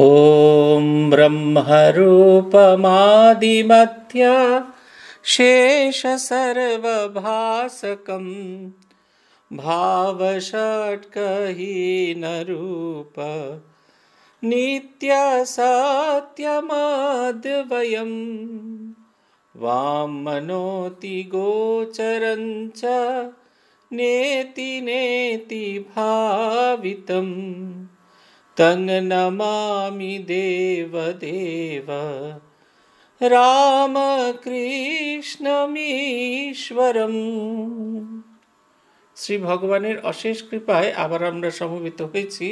ॐ ब्रह्मरूपमादिमत्य शेषसर्वभासकम् भावषट्कहीनरूप भावषड्कहीनरूप वां मनोति च नेति नेति भावितम् तं नमामि देवदेव রামকৃষ্ণমীশ্বরম শ্রী ভগবানের অশেষ কৃপায় আবার আমরা সমবেত হয়েছি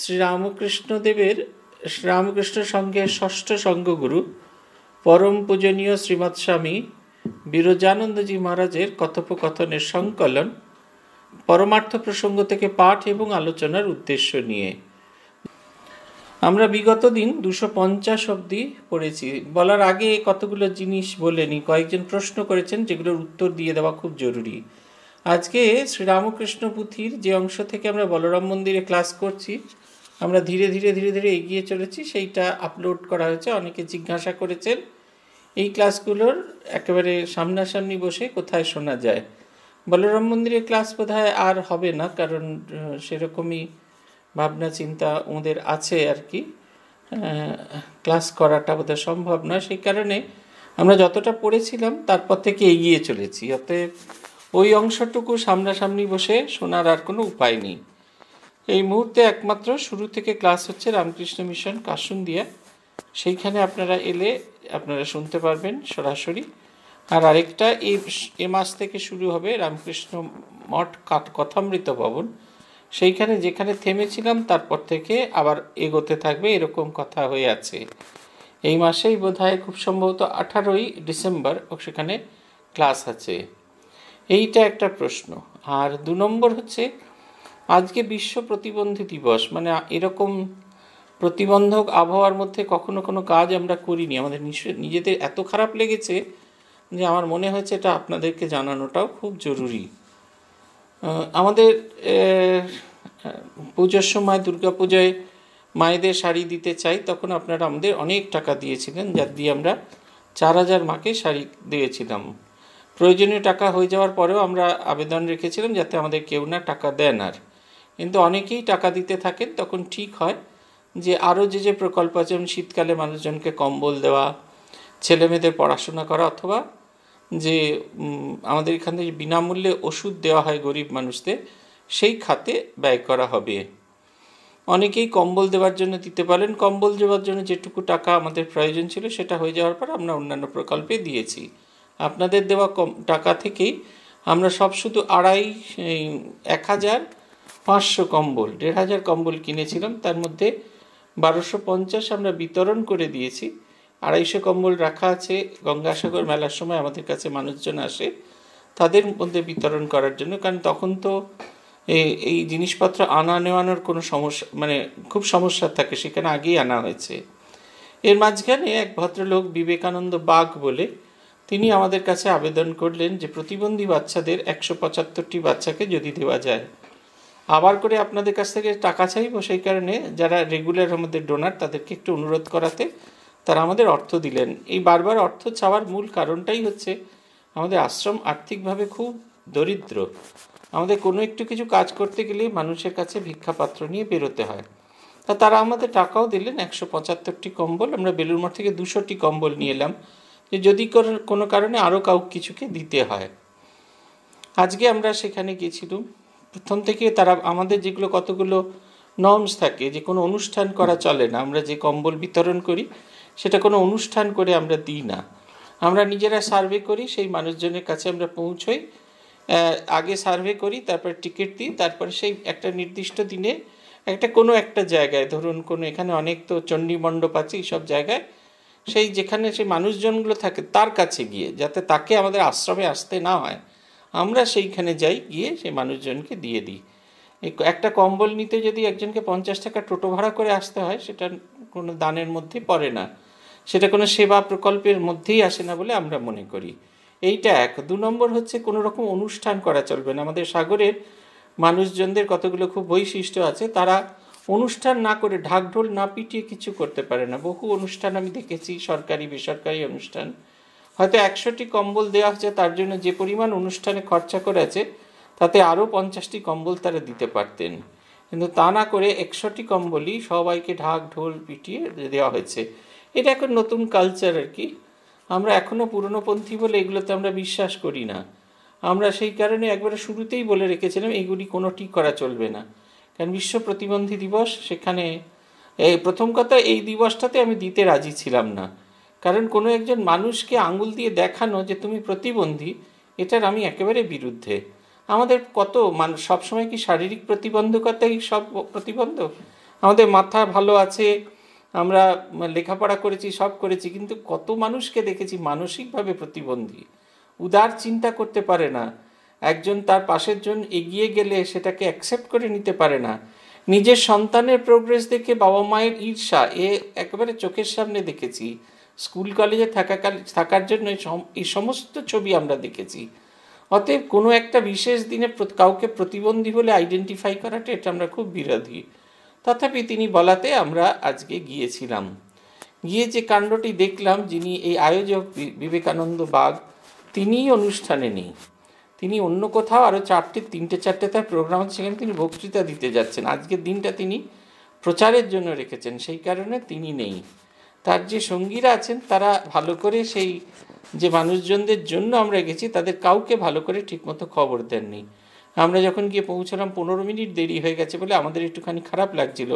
শ্রীরামকৃষ্ণদেবের রামকৃষ্ণ সঙ্ঘের ষষ্ঠ সঙ্ঘগুরু পরম পূজনীয় শ্রীমৎ স্বামী বিরজানন্দজি মহারাজের কথোপকথনের সংকলন পরমার্থ প্রসঙ্গ থেকে পাঠ এবং আলোচনার উদ্দেশ্য নিয়ে আমরা বিগত দিন দুশো পঞ্চাশ অব্দি পড়েছি বলার আগে কতগুলো জিনিস বলেনি কয়েকজন প্রশ্ন করেছেন যেগুলোর উত্তর দিয়ে দেওয়া খুব জরুরি আজকে শ্রীরামকৃষ্ণ পুঁথির যে অংশ থেকে আমরা বলরাম মন্দিরে ক্লাস করছি আমরা ধীরে ধীরে ধীরে ধীরে এগিয়ে চলেছি সেইটা আপলোড করা হয়েছে অনেকে জিজ্ঞাসা করেছেন এই ক্লাসগুলোর একেবারে সামনাসামনি বসে কোথায় শোনা যায় বলরাম মন্দিরের ক্লাস বোধহয় আর হবে না কারণ সেরকমই ভাবনা চিন্তা ওদের আছে আর কি ক্লাস করাটা বোধহয় সম্ভব নয় সেই কারণে আমরা যতটা পড়েছিলাম তারপর থেকে এগিয়ে চলেছি অতএব ওই অংশটুকু সামনাসামনি বসে শোনার আর কোনো উপায় নেই এই মুহূর্তে একমাত্র শুরু থেকে ক্লাস হচ্ছে রামকৃষ্ণ মিশন কাসুন্দিয়া সেইখানে আপনারা এলে আপনারা শুনতে পারবেন সরাসরি আর আরেকটা এ মাস থেকে শুরু হবে রামকৃষ্ণ মঠ কাঠ কথামৃত ভবন সেইখানে যেখানে থেমেছিলাম তারপর থেকে আবার এগোতে থাকবে এরকম কথা হয়ে আছে এই মাসেই বোধ খুব সম্ভবত আঠারোই ডিসেম্বর সেখানে ক্লাস আছে এইটা একটা প্রশ্ন আর দু নম্বর হচ্ছে আজকে বিশ্ব প্রতিবন্ধী দিবস মানে এরকম প্রতিবন্ধক আবহাওয়ার মধ্যে কখনো কোনো কাজ আমরা করিনি আমাদের নিজেদের এত খারাপ লেগেছে যে আমার মনে হয়েছে এটা আপনাদেরকে জানানোটাও খুব জরুরি আমাদের পূজার সময় দুর্গাপূজায় মায়েদের শাড়ি দিতে চাই তখন আপনারা আমাদের অনেক টাকা দিয়েছিলেন যার দিয়ে আমরা চার হাজার মাকে শাড়ি দিয়েছিলাম প্রয়োজনীয় টাকা হয়ে যাওয়ার পরেও আমরা আবেদন রেখেছিলাম যাতে আমাদের কেউ না টাকা দেন আর কিন্তু অনেকেই টাকা দিতে থাকেন তখন ঠিক হয় যে আরও যে যে প্রকল্প আছে যেমন শীতকালে মানুষজনকে কম্বল দেওয়া ছেলেমেয়েদের পড়াশোনা করা অথবা যে আমাদের এখানে বিনামূল্যে ওষুধ দেওয়া হয় গরিব মানুষদের সেই খাতে ব্যয় করা হবে অনেকেই কম্বল দেওয়ার জন্য দিতে পারেন কম্বল দেওয়ার জন্য যেটুকু টাকা আমাদের প্রয়োজন ছিল সেটা হয়ে যাওয়ার পর আমরা অন্যান্য প্রকল্পে দিয়েছি আপনাদের দেওয়া কম টাকা থেকেই আমরা সব শুধু আড়াই এক হাজার পাঁচশো কম্বল দেড় হাজার কম্বল কিনেছিলাম তার মধ্যে বারোশো পঞ্চাশ আমরা বিতরণ করে দিয়েছি আড়াইশো কম্বল রাখা আছে গঙ্গাসাগর মেলার সময় আমাদের কাছে মানুষজন আসে তাদের মধ্যে বিতরণ করার জন্য কারণ তখন তো এই জিনিসপত্র আনা নেওয়ানোর কোনো সমস্যা মানে খুব সমস্যা থাকে সেখানে আগেই আনা হয়েছে এর মাঝখানে এক ভদ্রলোক বিবেকানন্দ বাগ বলে তিনি আমাদের কাছে আবেদন করলেন যে প্রতিবন্ধী বাচ্চাদের একশো পঁচাত্তরটি বাচ্চাকে যদি দেওয়া যায় আবার করে আপনাদের কাছ থেকে টাকা চাইবো সেই কারণে যারা রেগুলার আমাদের ডোনার তাদেরকে একটু অনুরোধ করাতে তারা আমাদের অর্থ দিলেন এই বারবার অর্থ চাওয়ার মূল কারণটাই হচ্ছে আমাদের আশ্রম আর্থিকভাবে খুব দরিদ্র আমাদের কোনো একটু কিছু কাজ করতে গেলেই মানুষের কাছে ভিক্ষাপাত্র নিয়ে বেরোতে হয় তা তারা আমাদের টাকাও দিলেন একশো পঁচাত্তরটি কম্বল আমরা বেলুর মঠ থেকে দুশোটি কম্বল নিয়ে এলাম যে যদি কোনো কারণে আরও কাউ কিছুকে দিতে হয় আজকে আমরা সেখানে গিয়েছিলাম প্রথম থেকে তারা আমাদের যেগুলো কতগুলো নর্মস থাকে যে কোনো অনুষ্ঠান করা চলে না আমরা যে কম্বল বিতরণ করি সেটা কোনো অনুষ্ঠান করে আমরা দিই না আমরা নিজেরা সার্ভে করি সেই মানুষজনের কাছে আমরা পৌঁছই আগে সার্ভে করি তারপর টিকিট দিই তারপর সেই একটা নির্দিষ্ট দিনে একটা কোনো একটা জায়গায় ধরুন কোনো এখানে অনেক তো চণ্ডী মণ্ডপ আছে সব জায়গায় সেই যেখানে সেই মানুষজনগুলো থাকে তার কাছে গিয়ে যাতে তাকে আমাদের আশ্রমে আসতে না হয় আমরা সেইখানে যাই গিয়ে সেই মানুষজনকে দিয়ে দিই একটা কম্বল নিতে যদি একজনকে পঞ্চাশ টাকা টোটো ভাড়া করে আসতে হয় সেটা কোনো দানের মধ্যে পড়ে না সেটা কোনো সেবা প্রকল্পের মধ্যেই আসে না বলে আমরা মনে করি এইটা এক দু নম্বর হচ্ছে কোনো রকম অনুষ্ঠান করা চলবে না আমাদের সাগরের মানুষজনদের কতগুলো খুব বৈশিষ্ট্য আছে তারা অনুষ্ঠান না করে ঢাকঢোল না পিটিয়ে কিছু করতে পারে না বহু অনুষ্ঠান আমি দেখেছি সরকারি বেসরকারি অনুষ্ঠান হয়তো একশোটি কম্বল দেওয়া হচ্ছে তার জন্য যে পরিমাণ অনুষ্ঠানে খরচা করেছে তাতে আরও পঞ্চাশটি কম্বল তারা দিতে পারতেন কিন্তু তা না করে একশোটি কম্বলই সবাইকে ঢাক ঢোল পিটিয়ে দেওয়া হয়েছে এটা এখন নতুন কালচার আর কি আমরা এখনও পুরনোপন্থী বলে এগুলোতে আমরা বিশ্বাস করি না আমরা সেই কারণে একবারে শুরুতেই বলে রেখেছিলাম এগুলি কোনোটি করা চলবে না কারণ বিশ্ব প্রতিবন্ধী দিবস সেখানে এই প্রথম কথা এই দিবসটাতে আমি দিতে রাজি ছিলাম না কারণ কোনো একজন মানুষকে আঙুল দিয়ে দেখানো যে তুমি প্রতিবন্ধী এটার আমি একেবারে বিরুদ্ধে আমাদের কত মানুষ সবসময় কি শারীরিক প্রতিবন্ধকতাই সব প্রতিবন্ধক আমাদের মাথা ভালো আছে আমরা লেখাপড়া করেছি সব করেছি কিন্তু কত মানুষকে দেখেছি মানসিকভাবে প্রতিবন্ধী উদার চিন্তা করতে পারে না একজন তার পাশের জন এগিয়ে গেলে সেটাকে অ্যাকসেপ্ট করে নিতে পারে না নিজের সন্তানের প্রোগ্রেস দেখে বাবা মায়ের ঈর্ষা এ একেবারে চোখের সামনে দেখেছি স্কুল কলেজে থাকাকাল থাকার জন্য এই সমস্ত ছবি আমরা দেখেছি অতএব কোনো একটা বিশেষ দিনে কাউকে প্রতিবন্ধী বলে আইডেন্টিফাই করাটা এটা আমরা খুব বিরোধী তথাপি তিনি বলাতে আমরা আজকে গিয়েছিলাম গিয়ে যে কাণ্ডটি দেখলাম যিনি এই আয়োজক বিবেকানন্দ বাগ তিনিই অনুষ্ঠানে নেই তিনি অন্য কোথাও আরও চারটে তিনটে চারটে তার প্রোগ্রাম আছে সেখানে তিনি বক্তৃতা দিতে যাচ্ছেন আজকের দিনটা তিনি প্রচারের জন্য রেখেছেন সেই কারণে তিনি নেই তার যে সঙ্গীরা আছেন তারা ভালো করে সেই যে মানুষজনদের জন্য আমরা গেছি তাদের কাউকে ভালো করে ঠিকমতো খবর দেননি আমরা যখন গিয়ে পৌঁছলাম পনেরো মিনিট দেরি হয়ে গেছে বলে আমাদের একটুখানি খারাপ লাগছিল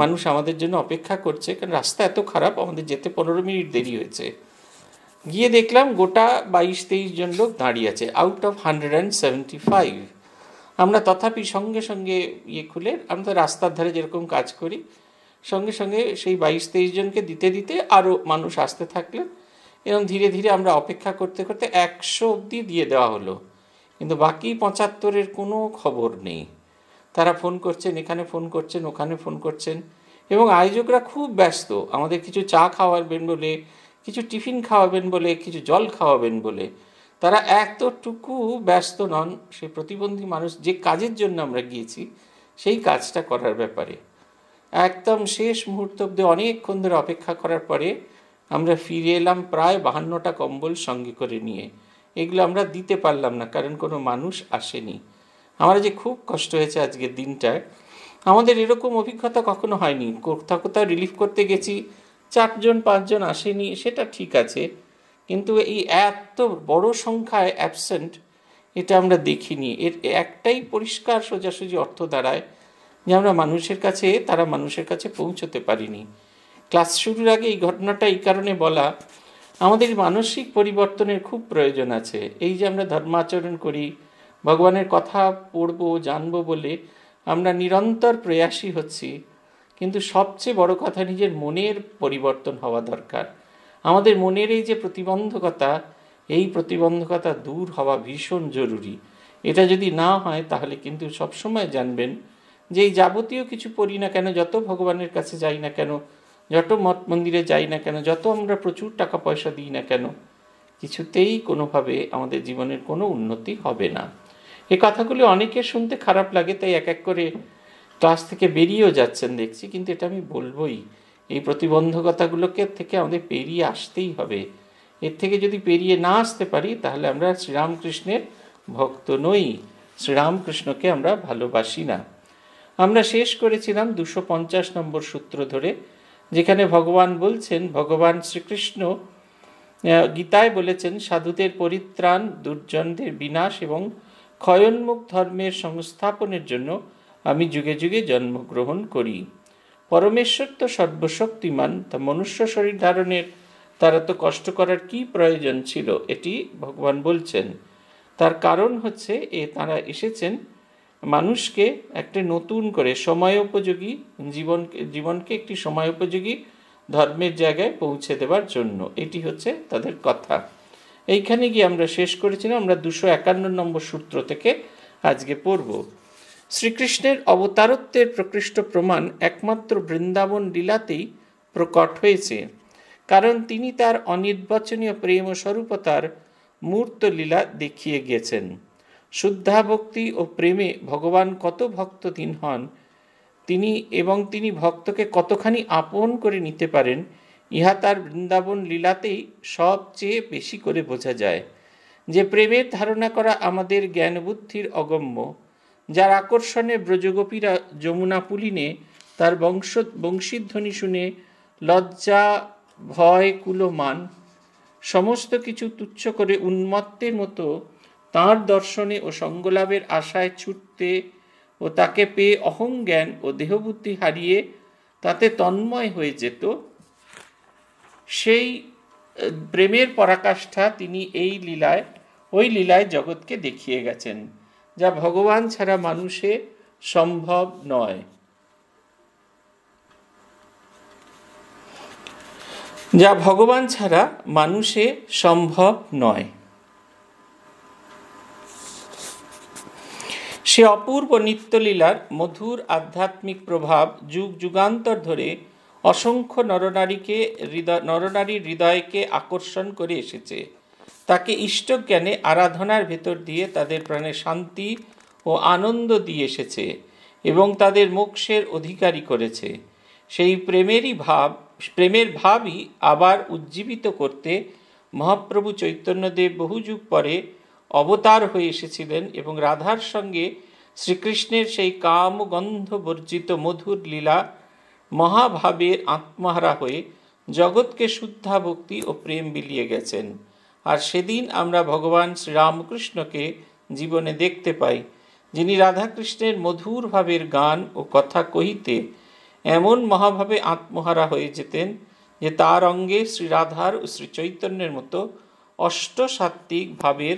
মানুষ আমাদের জন্য অপেক্ষা করছে কারণ রাস্তা এত খারাপ আমাদের যেতে পনেরো মিনিট দেরি হয়েছে গিয়ে দেখলাম গোটা বাইশ তেইশ জন লোক দাঁড়িয়ে আছে out of hundred and seventy five আমরা তথাপি সঙ্গে সঙ্গে ইয়ে খুলে আমরা তো রাস্তার ধারে যেরকম কাজ করি সঙ্গে সঙ্গে সেই বাইশ তেইশ জনকে দিতে দিতে আরও মানুষ আসতে থাকলেন এবং ধীরে ধীরে আমরা অপেক্ষা করতে করতে একশো অবধি দিয়ে দেওয়া হলো কিন্তু বাকি পঁচাত্তরের কোনো খবর নেই তারা ফোন করছেন এখানে ফোন করছেন ওখানে ফোন করছেন এবং আয়োজকরা খুব ব্যস্ত আমাদের কিছু চা খাওয়াবেন বলে কিছু টিফিন খাওয়াবেন বলে কিছু জল খাওয়াবেন বলে তারা এতটুকু ব্যস্ত নন সে প্রতিবন্ধী মানুষ যে কাজের জন্য আমরা গিয়েছি সেই কাজটা করার ব্যাপারে একদম শেষ মুহূর্ত অব্দি অনেকক্ষণ ধরে অপেক্ষা করার পরে আমরা ফিরে এলাম প্রায় বাহান্নটা কম্বল সঙ্গে করে নিয়ে এগুলো আমরা দিতে পারলাম না কারণ কোনো মানুষ আসেনি আমার যে খুব কষ্ট হয়েছে আজকের দিনটায় আমাদের এরকম অভিজ্ঞতা কখনো হয়নি কোথাও কোথাও রিলিফ করতে গেছি চারজন পাঁচজন আসেনি সেটা ঠিক আছে কিন্তু এই এত বড় সংখ্যায় অ্যাবসেন্ট এটা আমরা দেখিনি এর একটাই পরিষ্কার সোজাসুজি অর্থ দাঁড়ায় যে আমরা মানুষের কাছে তারা মানুষের কাছে পৌঁছতে পারিনি ক্লাস শুরুর আগে এই ঘটনাটা এই কারণে বলা আমাদের মানসিক পরিবর্তনের খুব প্রয়োজন আছে এই যে আমরা ধর্মাচরণ করি ভগবানের কথা পড়ব জানব বলে আমরা নিরন্তর প্রয়াসী হচ্ছি কিন্তু সবচেয়ে বড় কথা নিজের মনের পরিবর্তন হওয়া দরকার আমাদের মনের এই যে প্রতিবন্ধকতা এই প্রতিবন্ধকতা দূর হওয়া ভীষণ জরুরি এটা যদি না হয় তাহলে কিন্তু সবসময় জানবেন যে এই যাবতীয় কিছু পড়ি না কেন যত ভগবানের কাছে যাই না কেন যত মঠ মন্দিরে যাই না কেন যত আমরা প্রচুর টাকা পয়সা দিই না কেন কিছুতেই কোনোভাবে আমাদের জীবনের কোনো উন্নতি হবে না এ কথাগুলি অনেকের শুনতে খারাপ লাগে তাই এক এক করে ক্লাস থেকে বেরিয়েও যাচ্ছেন দেখছি কিন্তু এটা আমি বলবই এই প্রতিবন্ধকতাগুলোকে থেকে আমাদের পেরিয়ে আসতেই হবে এর থেকে যদি পেরিয়ে না আসতে পারি তাহলে আমরা শ্রীরামকৃষ্ণের ভক্ত নই শ্রীরামকৃষ্ণকে আমরা ভালোবাসি না আমরা শেষ করেছিলাম দুশো নম্বর সূত্র ধরে যেখানে ভগবান বলছেন ভগবান শ্রীকৃষ্ণ গীতায় বলেছেন সাধুদের পরিত্রাণ দুর্জনদের বিনাশ এবং ক্ষয়ন্মুখ ধর্মের সংস্থাপনের জন্য আমি যুগে যুগে জন্মগ্রহণ করি পরমেশ্বর তো সর্বশক্তিমান তা মনুষ্য শরীর ধারণের তারা তো কষ্ট করার কি প্রয়োজন ছিল এটি ভগবান বলছেন তার কারণ হচ্ছে এ তারা এসেছেন মানুষকে একটা নতুন করে সময়োপযোগী জীবনকে জীবনকে একটি সময়োপযোগী ধর্মের জায়গায় পৌঁছে দেওয়ার জন্য এটি হচ্ছে তাদের কথা এইখানে গিয়ে আমরা শেষ করেছিলাম আমরা দুশো একান্ন নম্বর সূত্র থেকে আজকে পড়ব শ্রীকৃষ্ণের অবতারত্বের প্রকৃষ্ট প্রমাণ একমাত্র বৃন্দাবন লীলাতেই প্রকট হয়েছে কারণ তিনি তার অনির্বাচনীয় প্রেম স্বরূপতার মূর্ত লীলা দেখিয়ে গেছেন শুদ্ধাভক্তি ও প্রেমে ভগবান কত ভক্ত দিন হন তিনি এবং তিনি ভক্তকে কতখানি আপন করে নিতে পারেন ইহা তার বৃন্দাবন লীলাতেই সবচেয়ে বেশি করে বোঝা যায় যে প্রেমের ধারণা করা আমাদের জ্ঞানবুদ্ধির অগম্য যার আকর্ষণে ব্রজগোপীরা যমুনা পুলিনে তার বংশ বংশীধ্বনি শুনে লজ্জা ভয় কুলমান সমস্ত কিছু তুচ্ছ করে উন্মত্তের মতো তার দর্শনে ও সঙ্গলাভের আশায় ছুটতে ও তাকে পেয়ে অহংজ্ঞান ও দেহবুদ্ধি হারিয়ে তাতে তন্ময় হয়ে যেত সেই প্রেমের পরাকাষ্ঠা তিনি এই লীলায় ওই লীলায় জগৎকে দেখিয়ে গেছেন যা ভগবান ছাড়া মানুষে সম্ভব নয় যা ভগবান ছাড়া মানুষে সম্ভব নয় সে অপূর্ব নিত্যলীলার মধুর আধ্যাত্মিক প্রভাব যুগ যুগান্তর ধরে অসংখ্য নরনারীকে হৃদয় নরনারীর হৃদয়কে আকর্ষণ করে এসেছে তাকে ইষ্টজ্ঞানে আরাধনার ভেতর দিয়ে তাদের প্রাণে শান্তি ও আনন্দ দিয়ে এসেছে এবং তাদের মোক্ষের অধিকারী করেছে সেই প্রেমেরই ভাব প্রেমের ভাবই আবার উজ্জীবিত করতে মহাপ্রভু চৈতন্যদেব বহু যুগ পরে অবতার হয়ে এসেছিলেন এবং রাধার সঙ্গে শ্রীকৃষ্ণের সেই কামগন্ধ বর্জিত মধুর লীলা মহাভাবের আত্মহারা হয়ে জগৎকে শুদ্ধা ভক্তি ও প্রেম বিলিয়ে গেছেন আর সেদিন আমরা ভগবান শ্রীরামকৃষ্ণকে জীবনে দেখতে পাই যিনি রাধাকৃষ্ণের মধুর ভাবের গান ও কথা কহিতে এমন মহাভাবে আত্মহারা হয়ে যেতেন যে তার অঙ্গে শ্রী রাধার ও শ্রী চৈতন্যের মতো অষ্টসাত্ত্বিক ভাবের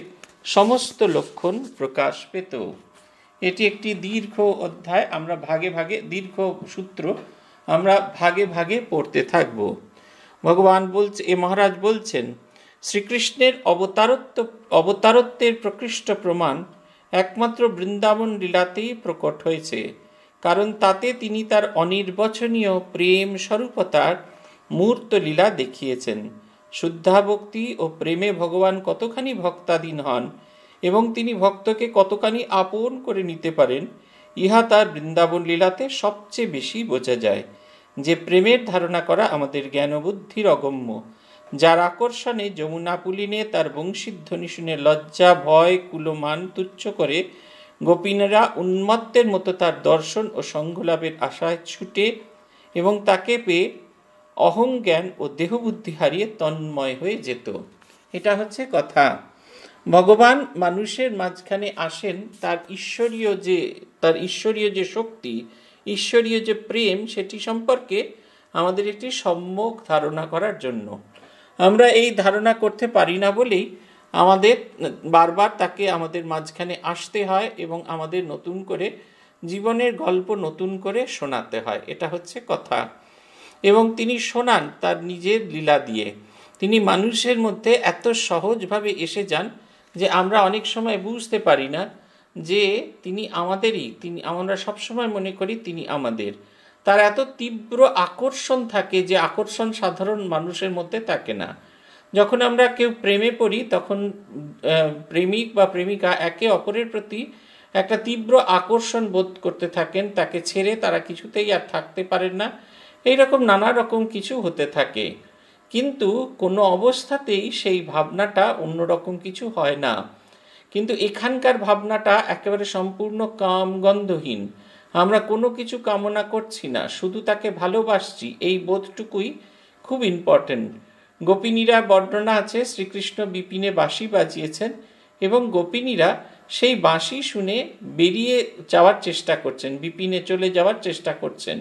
সমস্ত লক্ষণ প্রকাশ পেত এটি একটি দীর্ঘ অধ্যায় আমরা ভাগে ভাগে দীর্ঘ সূত্র আমরা ভাগে ভাগে পড়তে থাকব ভগবান বলছে এ মহারাজ বলছেন শ্রীকৃষ্ণের অবতারত্ব অবতারত্বের প্রকৃষ্ট প্রমাণ একমাত্র বৃন্দাবন লীলাতেই প্রকট হয়েছে কারণ তাতে তিনি তার অনির্বচনীয় প্রেম স্বরূপতার মূর্ত লীলা দেখিয়েছেন শুদ্ধাভক্তি ও প্রেমে ভগবান কতখানি ভক্তাধীন হন এবং তিনি ভক্তকে কতখানি আপন করে নিতে পারেন ইহা তার বৃন্দাবন লীলাতে সবচেয়ে বেশি বোঝা যায় যে প্রেমের ধারণা করা আমাদের জ্ঞানবুদ্ধির অগম্য যার আকর্ষণে যমুনা পুলিনে তার বংশীধ্বনি শুনে লজ্জা ভয় কুলমান তুচ্ছ করে গোপিনীরা উন্মত্তের মতো তার দর্শন ও সংঘলাভের আশায় ছুটে এবং তাকে পেয়ে অহংজ্ঞান ও দেহবুদ্ধি হারিয়ে তন্ময় হয়ে যেত এটা হচ্ছে কথা ভগবান মানুষের মাঝখানে আসেন তার ঈশ্বরীয় যে তার ঈশ্বরীয় যে শক্তি ঈশ্বরীয় যে প্রেম সেটি সম্পর্কে আমাদের একটি সম্যক ধারণা করার জন্য আমরা এই ধারণা করতে পারি না বলেই আমাদের বারবার তাকে আমাদের মাঝখানে আসতে হয় এবং আমাদের নতুন করে জীবনের গল্প নতুন করে শোনাতে হয় এটা হচ্ছে কথা এবং তিনি শোনান তার নিজের লীলা দিয়ে তিনি মানুষের মধ্যে এত সহজভাবে এসে যান যে আমরা অনেক সময় বুঝতে পারি না যে তিনি আমাদেরই তিনি আমরা সবসময় মনে করি তিনি আমাদের তার এত তীব্র আকর্ষণ থাকে যে আকর্ষণ সাধারণ মানুষের মধ্যে থাকে না যখন আমরা কেউ প্রেমে পড়ি তখন প্রেমিক বা প্রেমিকা একে অপরের প্রতি একটা তীব্র আকর্ষণ বোধ করতে থাকেন তাকে ছেড়ে তারা কিছুতেই আর থাকতে পারেন না এই রকম নানা রকম কিছু হতে থাকে কিন্তু কোনো অবস্থাতেই সেই ভাবনাটা অন্যরকম কিছু হয় না কিন্তু এখানকার ভাবনাটা একেবারে সম্পূর্ণ কামগন্ধহীন আমরা কোনো কিছু কামনা করছি না শুধু তাকে ভালোবাসছি এই বোধটুকুই খুব ইম্পর্টেন্ট গোপিনীরা বর্ণনা আছে শ্রীকৃষ্ণ বিপিনে বাঁশি বাজিয়েছেন এবং গোপিনীরা সেই বাঁশি শুনে বেরিয়ে যাওয়ার চেষ্টা করছেন বিপিনে চলে যাওয়ার চেষ্টা করছেন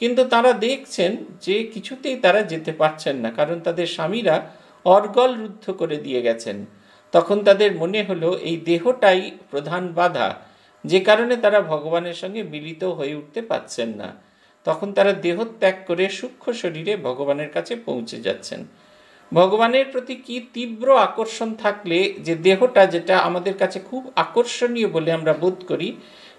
কিন্তু তারা দেখছেন যে কিছুতেই তারা যেতে পারছেন না কারণ তাদের স্বামীরা অর্গল রুদ্ধ করে দিয়ে গেছেন তখন তাদের মনে হলো এই দেহটাই প্রধান বাধা যে কারণে তারা ভগবানের সঙ্গে মিলিত হয়ে উঠতে পারছেন না তখন তারা দেহ ত্যাগ করে সূক্ষ্ম শরীরে ভগবানের কাছে পৌঁছে যাচ্ছেন ভগবানের প্রতি কি তীব্র আকর্ষণ থাকলে যে দেহটা যেটা আমাদের কাছে খুব আকর্ষণীয় বলে আমরা বোধ করি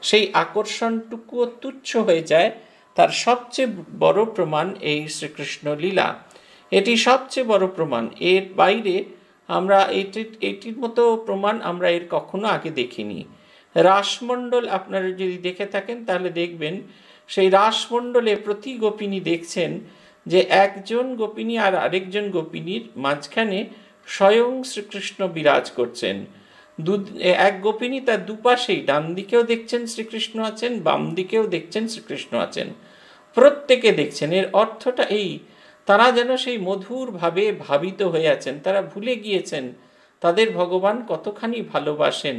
সেই আকর্ষণটুকুও তুচ্ছ হয়ে যায় তার সবচেয়ে বড় প্রমাণ এই শ্রীকৃষ্ণ লীলা এটি সবচেয়ে বড় প্রমাণ এর বাইরে আমরা এটির এটির মতো প্রমাণ আমরা এর কখনো আগে দেখিনি রাসমণ্ডল আপনারা যদি দেখে থাকেন তাহলে দেখবেন সেই রাসমণ্ডলে প্রতি গোপিনী দেখছেন যে একজন গোপিনী আর আরেকজন গোপিনীর মাঝখানে স্বয়ং শ্রীকৃষ্ণ বিরাজ করছেন দু এক গোপিনী তার দুপাশেই ডান দিকেও দেখছেন শ্রীকৃষ্ণ আছেন বাম দিকেও দেখছেন শ্রীকৃষ্ণ আছেন প্রত্যেকে দেখছেন এর অর্থটা এই তারা যেন সেই মধুরভাবে ভাবিত হয়ে আছেন তারা ভুলে গিয়েছেন তাদের ভগবান কতখানি ভালোবাসেন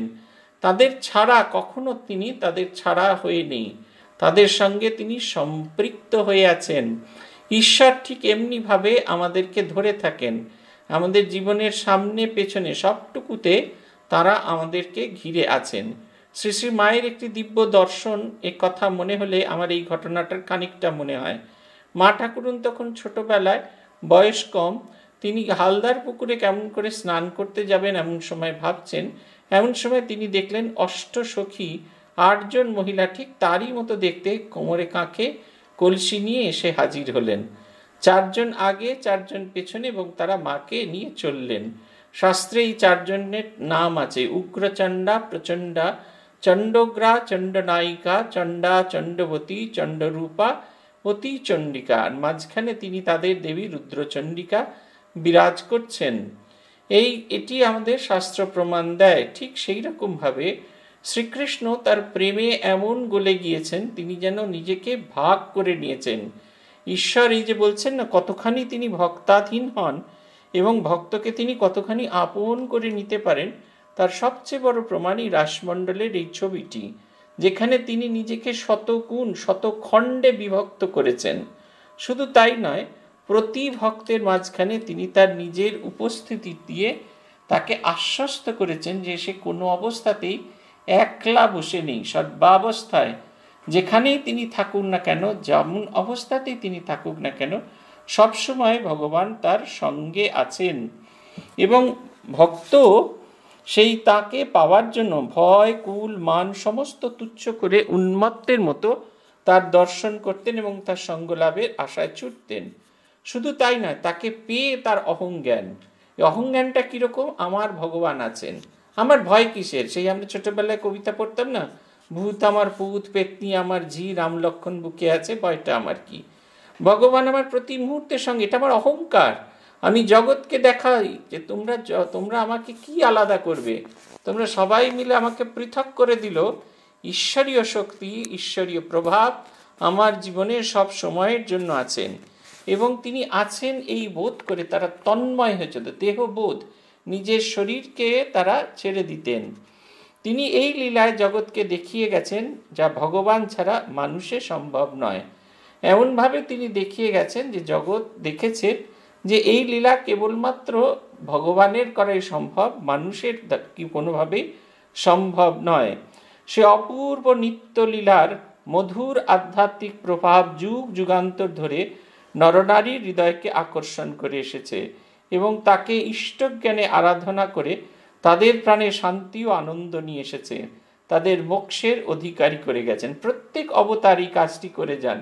তাদের ছাড়া কখনো তিনি তাদের ছাড়া হয়ে নেই তাদের সঙ্গে তিনি সম্পৃক্ত হয়ে আছেন ঈশ্বর ঠিক এমনিভাবে আমাদেরকে ধরে থাকেন আমাদের জীবনের সামনে পেছনে সবটুকুতে তারা আমাদেরকে ঘিরে আছেন শ্রী শ্রী মায়ের একটি দিব্য দর্শন এ কথা মনে হলে আমার এই ঘটনাটার খানিকটা মনে হয় মা ঠাকুরুন তখন ছোটবেলায় বয়স কম তিনি হালদার পুকুরে কেমন করে স্নান করতে যাবেন এমন সময় ভাবছেন এমন সময় তিনি দেখলেন অষ্ট সখী আটজন মহিলা ঠিক তারই মতো দেখতে কোমরে কাঁখে কলসি নিয়ে এসে হাজির হলেন চারজন আগে চারজন পেছনে এবং তারা মাকে নিয়ে চললেন শাস্ত্রে এই চারজনের নাম আছে উগ্রচণ্ডা প্রচণ্ডা চণ্ডগ্রা চণ্ডনায়িকা চণ্ডা চণ্ডবতী চণ্ডরূপা অতি চণ্ডিকা আর মাঝখানে তিনি তাদের দেবী রুদ্রচণ্ডিকা বিরাজ করছেন এই এটি আমাদের শাস্ত্র প্রমাণ দেয় ঠিক সেই রকমভাবে শ্রীকৃষ্ণ তার প্রেমে এমন গলে গিয়েছেন তিনি যেন নিজেকে ভাগ করে নিয়েছেন ঈশ্বর এই যে বলছেন না কতখানি তিনি ভক্তাধীন হন এবং ভক্তকে তিনি কতখানি আপন করে নিতে পারেন তার সবচেয়ে বড় প্রমাণই রাসমণ্ডলের এই ছবিটি যেখানে তিনি নিজেকে শতগুণ শতখণ্ডে বিভক্ত করেছেন শুধু তাই নয় প্রতি ভক্তের মাঝখানে তিনি তার নিজের উপস্থিতি দিয়ে তাকে আশ্বস্ত করেছেন যে সে কোনো অবস্থাতেই একলা বসে নেই সর্বাবস্থায় যেখানেই তিনি থাকুন না কেন যেমন অবস্থাতেই তিনি থাকুক না কেন সবসময় ভগবান তার সঙ্গে আছেন এবং ভক্ত সেই তাকে পাওয়ার জন্য ভয় কুল মান সমস্ত তুচ্ছ করে উন্মত্তের মতো তার দর্শন করতেন এবং তার সঙ্গ লাভের আশায় ছুটতেন শুধু তাই নয় তাকে পেয়ে তার অহংজ্ঞান অহংজ্ঞানটা কীরকম আমার ভগবান আছেন আমার ভয় কিসের সেই আমরা ছোটবেলায় কবিতা পড়তাম না ভূত আমার পুত পেতনি আমার ঝি রাম লক্ষণ বুকে আছে ভয়টা আমার কি ভগবান আমার প্রতি মুহূর্তের সঙ্গে এটা আমার অহংকার আমি জগৎকে দেখাই যে তোমরা তোমরা আমাকে কি আলাদা করবে তোমরা সবাই মিলে আমাকে পৃথক করে দিল ঈশ্বরীয় শক্তি ঈশ্বরীয় প্রভাব আমার জীবনে সব সময়ের জন্য আছেন এবং তিনি আছেন এই বোধ করে তারা তন্ময় হয়ে দেহ দেহবোধ নিজের শরীরকে তারা ছেড়ে দিতেন তিনি এই লীলায় জগৎকে দেখিয়ে গেছেন যা ভগবান ছাড়া মানুষে সম্ভব নয় এমনভাবে তিনি দেখিয়ে গেছেন যে জগৎ দেখেছে যে এই লীলা কেবলমাত্র ভগবানের করাই সম্ভব মানুষের কি কোনোভাবেই সম্ভব নয় সে অপূর্ব নিত্য লীলার মধুর আধ্যাত্মিক প্রভাব যুগ যুগান্তর ধরে নরনারী হৃদয়কে আকর্ষণ করে এসেছে এবং তাকে ইষ্টজ্ঞানে আরাধনা করে তাদের প্রাণে শান্তি ও আনন্দ নিয়ে এসেছে তাদের মোক্ষের অধিকারী করে গেছেন প্রত্যেক অবতারই কাজটি করে যান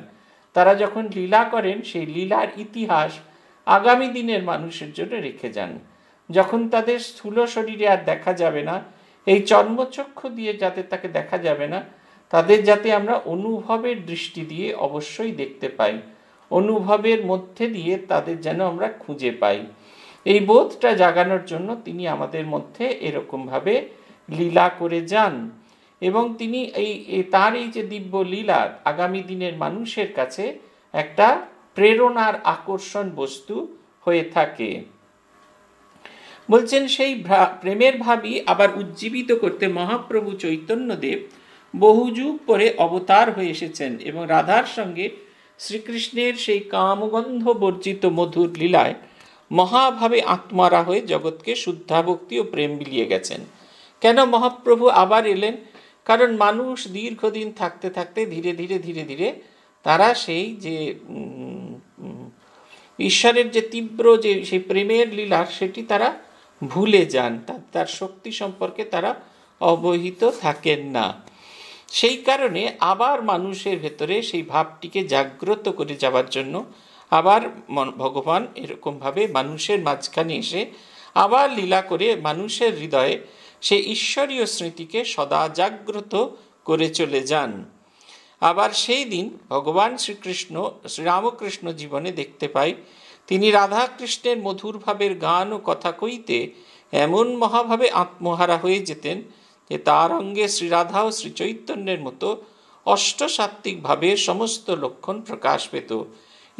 তারা যখন লীলা করেন সেই লীলার ইতিহাস আগামী দিনের মানুষের জন্য রেখে যান যখন তাদের স্থূল শরীরে আর দেখা যাবে না এই চর্মচক্ষু দিয়ে যাতে তাকে দেখা যাবে না তাদের যাতে আমরা অনুভবের দৃষ্টি দিয়ে অবশ্যই দেখতে পাই অনুভবের মধ্যে দিয়ে তাদের যেন আমরা খুঁজে পাই এই বোধটা জাগানোর জন্য তিনি আমাদের মধ্যে এরকমভাবে লীলা করে যান এবং তিনি এই তার এই যে দিব্য লীলা আগামী দিনের মানুষের কাছে একটা প্রেরণার আকর্ষণ বস্তু হয়ে থাকে বলছেন সেই প্রেমের ভাবি আবার উজ্জীবিত করতে মহাপ্রভু চৈতন্যদেব বহু যুগ পরে অবতার হয়ে এসেছেন এবং রাধার সঙ্গে শ্রীকৃষ্ণের সেই কামগন্ধ বর্জিত মধুর লীলায় মহাভাবে আত্মারা হয়ে জগৎকে শুদ্ধাভক্তি ও প্রেম বিলিয়ে গেছেন কেন মহাপ্রভু আবার এলেন কারণ মানুষ দীর্ঘদিন থাকতে থাকতে ধীরে ধীরে ধীরে ধীরে তারা সেই যে ঈশ্বরের যে তীব্র যে সেই প্রেমের লীলা সেটি তারা ভুলে যান তার শক্তি সম্পর্কে তারা অবহিত থাকেন না সেই কারণে আবার মানুষের ভেতরে সেই ভাবটিকে জাগ্রত করে যাওয়ার জন্য আবার ভগবান এরকমভাবে মানুষের মাঝখানে এসে আবার লীলা করে মানুষের হৃদয়ে সে ঈশ্বরীয় স্মৃতিকে সদা জাগ্রত করে চলে যান আবার সেই দিন ভগবান শ্রীকৃষ্ণ শ্রীরামকৃষ্ণ জীবনে দেখতে পাই তিনি রাধাকৃষ্ণের মধুর ভাবের গান ও কথা কইতে এমন মহাভাবে আত্মহারা হয়ে যেতেন যে তার অঙ্গে শ্রীরাধা ও শ্রীচৈতন্যের মতো অষ্টসাত্ত্বিকভাবে সমস্ত লক্ষণ প্রকাশ পেত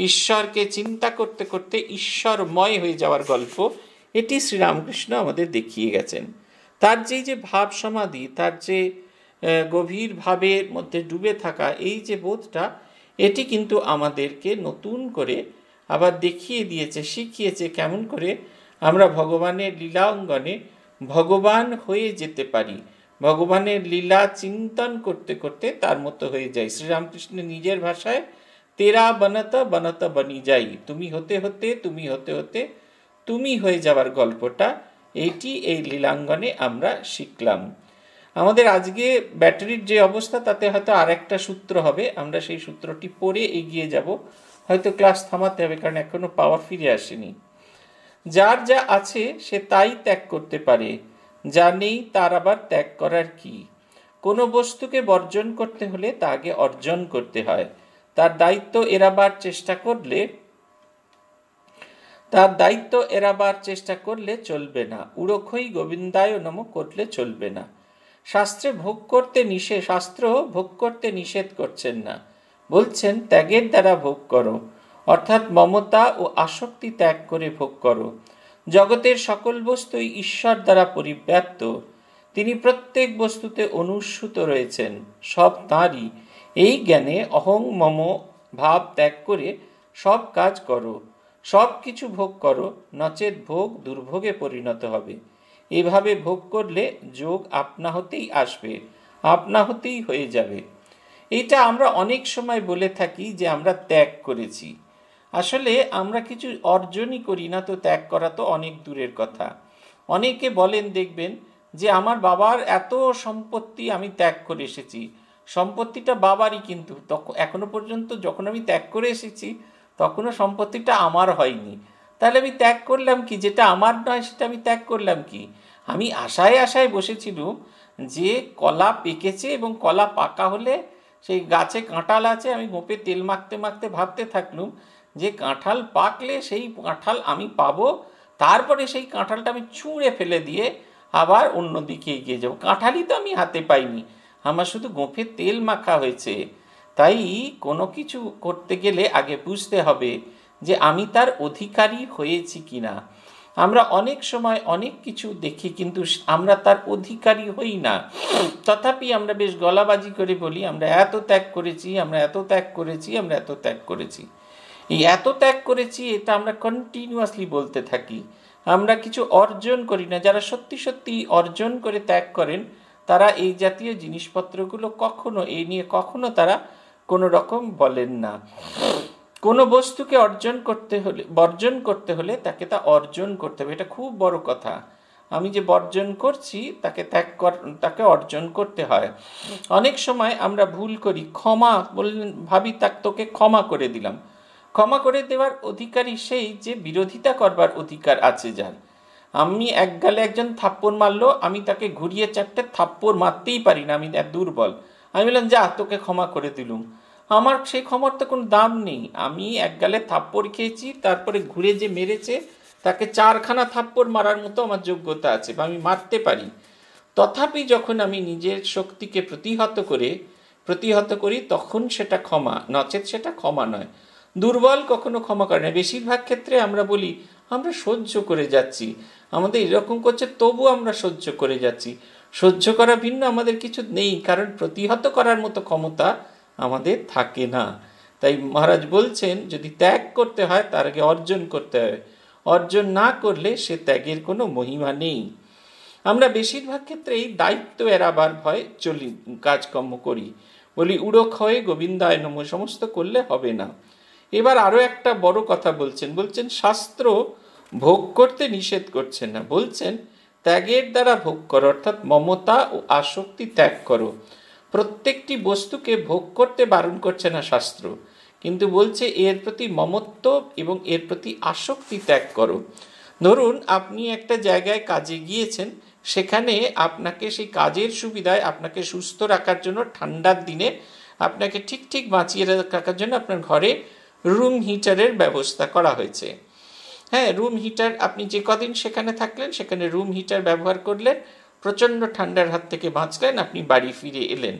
ঈশ্বরকে চিন্তা করতে করতে ঈশ্বরময় হয়ে যাওয়ার গল্প এটি শ্রীরামকৃষ্ণ আমাদের দেখিয়ে গেছেন তার যে যে ভাব সমাধি তার যে গভীর ভাবের মধ্যে ডুবে থাকা এই যে বোধটা এটি কিন্তু আমাদেরকে নতুন করে আবার দেখিয়ে দিয়েছে শিখিয়েছে কেমন করে আমরা ভগবানের লীলা অঙ্গনে ভগবান হয়ে যেতে পারি ভগবানের লীলা চিন্তন করতে করতে তার মতো হয়ে যাই শ্রীরামকৃষ্ণ নিজের ভাষায় তেরা বনত বনত বনি যাই তুমি হতে হতে তুমি হতে হতে তুমি হয়ে যাওয়ার গল্পটা এটি এই লীলাঙ্গনে আমরা শিখলাম আমাদের আজকে ব্যাটারির যে অবস্থা তাতে হয়তো আর একটা সূত্র হবে আমরা সেই সূত্রটি পড়ে এগিয়ে যাব হয়তো ক্লাস থামাতে হবে কারণ এখনও পাওয়ার ফিরে আসেনি যার যা আছে সে তাই ত্যাগ করতে পারে যা নেই তার আবার ত্যাগ করার কি কোনো বস্তুকে বর্জন করতে হলে তাকে অর্জন করতে হয় তার দায়িত্ব এরাবার চেষ্টা করলে তার দায়িত্ব এড়াবার চেষ্টা করলে চলবে না উড়োখই গোবিন্দায় নম করলে চলবে না শাস্ত্রে ভোগ করতে নিষেধ শাস্ত্র ভোগ করতে নিষেধ করছেন না বলছেন ত্যাগের দ্বারা ভোগ করো অর্থাৎ মমতা ও আসক্তি ত্যাগ করে ভোগ করো জগতের সকল বস্তুই ঈশ্বর দ্বারা পরিব্যাপ্ত তিনি প্রত্যেক বস্তুতে অনুসূত রয়েছেন সব তাঁরই এই জ্ঞানে অহং মম ভাব ত্যাগ করে সব কাজ করো সব কিছু ভোগ করো নচেত ভোগ দুর্ভোগে পরিণত হবে এভাবে ভোগ করলে যোগ আপনা হতেই আসবে আপনা হতেই হয়ে যাবে এটা আমরা অনেক সময় বলে থাকি যে আমরা ত্যাগ করেছি আসলে আমরা কিছু অর্জনই করি না তো ত্যাগ করা তো অনেক দূরের কথা অনেকে বলেন দেখবেন যে আমার বাবার এত সম্পত্তি আমি ত্যাগ করে এসেছি সম্পত্তিটা বাবারই কিন্তু তখন এখনো পর্যন্ত যখন আমি ত্যাগ করে এসেছি তখনও সম্পত্তিটা আমার হয়নি তাহলে আমি ত্যাগ করলাম কি যেটা আমার নয় সেটা আমি ত্যাগ করলাম কি আমি আশায় আশায় বসেছিলুম যে কলা পেকেছে এবং কলা পাকা হলে সেই গাছে কাঁঠাল আছে আমি গোপে তেল মাখতে মাখতে ভাবতে থাকলুম যে কাঁঠাল পাকলে সেই কাঁঠাল আমি পাব তারপরে সেই কাঁঠালটা আমি ছুঁড়ে ফেলে দিয়ে আবার অন্য দিকে এগিয়ে যাবো কাঁঠালই তো আমি হাতে পাইনি আমার শুধু গোঁফে তেল মাখা হয়েছে তাই কোনো কিছু করতে গেলে আগে বুঝতে হবে যে আমি তার অধিকারী হয়েছি কিনা আমরা অনেক সময় অনেক কিছু দেখি কিন্তু আমরা তার অধিকারী হই না তথাপি আমরা বেশ গলাবাজি করে বলি আমরা এত ত্যাগ করেছি আমরা এত ত্যাগ করেছি আমরা এত ত্যাগ করেছি এই এত ত্যাগ করেছি এটা আমরা কন্টিনিউয়াসলি বলতে থাকি আমরা কিছু অর্জন করি না যারা সত্যি সত্যি অর্জন করে ত্যাগ করেন তারা এই জাতীয় জিনিসপত্রগুলো কখনো এই নিয়ে কখনো তারা কোনো রকম বলেন না কোনো বস্তুকে অর্জন করতে হলে বর্জন করতে হলে তাকে তা অর্জন করতে হবে এটা খুব বড় কথা আমি যে বর্জন করছি তাকে ত্যাগ কর তাকে অর্জন করতে হয় অনেক সময় আমরা ভুল করি ক্ষমা বললেন ভাবি তাক তোকে ক্ষমা করে দিলাম ক্ষমা করে দেওয়ার অধিকারই সেই যে বিরোধিতা করবার অধিকার আছে যার আমি এক গালে একজন থাপ্পড় মারলো আমি তাকে ঘুরিয়ে চারটে থাপ্পড় মারতেই পারি না আমি দুর্বল আমি বললাম যা তোকে ক্ষমা করে দিলুম আমার সেই ক্ষমার তো কোনো দাম নেই আমি এক গালে থাপ্পড় খেয়েছি তারপরে ঘুরে যে মেরেছে তাকে চারখানা থাপ্পড় মারার মতো আমার যোগ্যতা আছে বা আমি মারতে পারি তথাপি যখন আমি নিজের শক্তিকে প্রতিহত করে প্রতিহত করি তখন সেটা ক্ষমা নচেত সেটা ক্ষমা নয় দুর্বল কখনো ক্ষমা করে না বেশিরভাগ ক্ষেত্রে আমরা বলি আমরা সহ্য করে যাচ্ছি আমাদের এরকম করছে তবু আমরা সহ্য করে যাচ্ছি সহ্য করা ভিন্ন আমাদের কিছু নেই কারণ প্রতিহত করার মতো ক্ষমতা আমাদের থাকে না তাই মহারাজ বলছেন যদি ত্যাগ করতে হয় তার আগে অর্জন করতে হবে অর্জন না করলে সে ত্যাগের কোনো মহিমা নেই আমরা বেশিরভাগ ক্ষেত্রে এই দায়িত্ব এড়াবার ভয় চলি কাজকর্ম করি বলি উড়োক হয়ে গোবিন্দায় নম সমস্ত করলে হবে না এবার আরও একটা বড় কথা বলছেন বলছেন শাস্ত্র ভোগ করতে নিষেধ করছেন না বলছেন ত্যাগের দ্বারা ভোগ করো অর্থাৎ মমতা ও আসক্তি ত্যাগ করো প্রত্যেকটি বস্তুকে ভোগ করতে বারণ করছে না শাস্ত্র কিন্তু বলছে এর প্রতি মমত্ব এবং এর প্রতি আসক্তি ত্যাগ করো ধরুন আপনি একটা জায়গায় কাজে গিয়েছেন সেখানে আপনাকে সেই কাজের সুবিধায় আপনাকে সুস্থ রাখার জন্য ঠান্ডার দিনে আপনাকে ঠিক ঠিক বাঁচিয়ে রাখার জন্য আপনার ঘরে রুম হিটারের ব্যবস্থা করা হয়েছে হ্যাঁ রুম হিটার আপনি যে কদিন সেখানে থাকলেন সেখানে রুম হিটার ব্যবহার করলেন প্রচণ্ড ঠান্ডার হাত থেকে বাঁচলেন আপনি বাড়ি ফিরে এলেন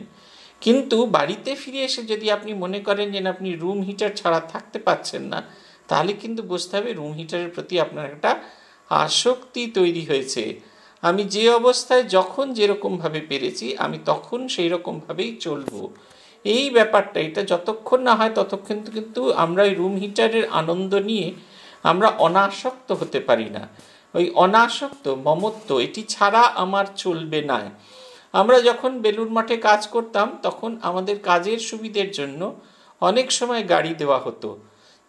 কিন্তু বাড়িতে ফিরে এসে যদি আপনি মনে করেন যে আপনি রুম হিটার ছাড়া থাকতে পারছেন না তাহলে কিন্তু বুঝতে হবে রুম হিটারের প্রতি আপনার একটা আসক্তি তৈরি হয়েছে আমি যে অবস্থায় যখন যেরকমভাবে পেরেছি আমি তখন সেই রকমভাবেই চলবো এই ব্যাপারটা এটা যতক্ষণ না হয় ততক্ষণ কিন্তু আমরা ওই রুম হিটারের আনন্দ নিয়ে আমরা অনাসক্ত হতে পারি না ওই অনাসক্ত মমত্ব এটি ছাড়া আমার চলবে না আমরা যখন বেলুর মাঠে কাজ করতাম তখন আমাদের কাজের সুবিধের জন্য অনেক সময় গাড়ি দেওয়া হতো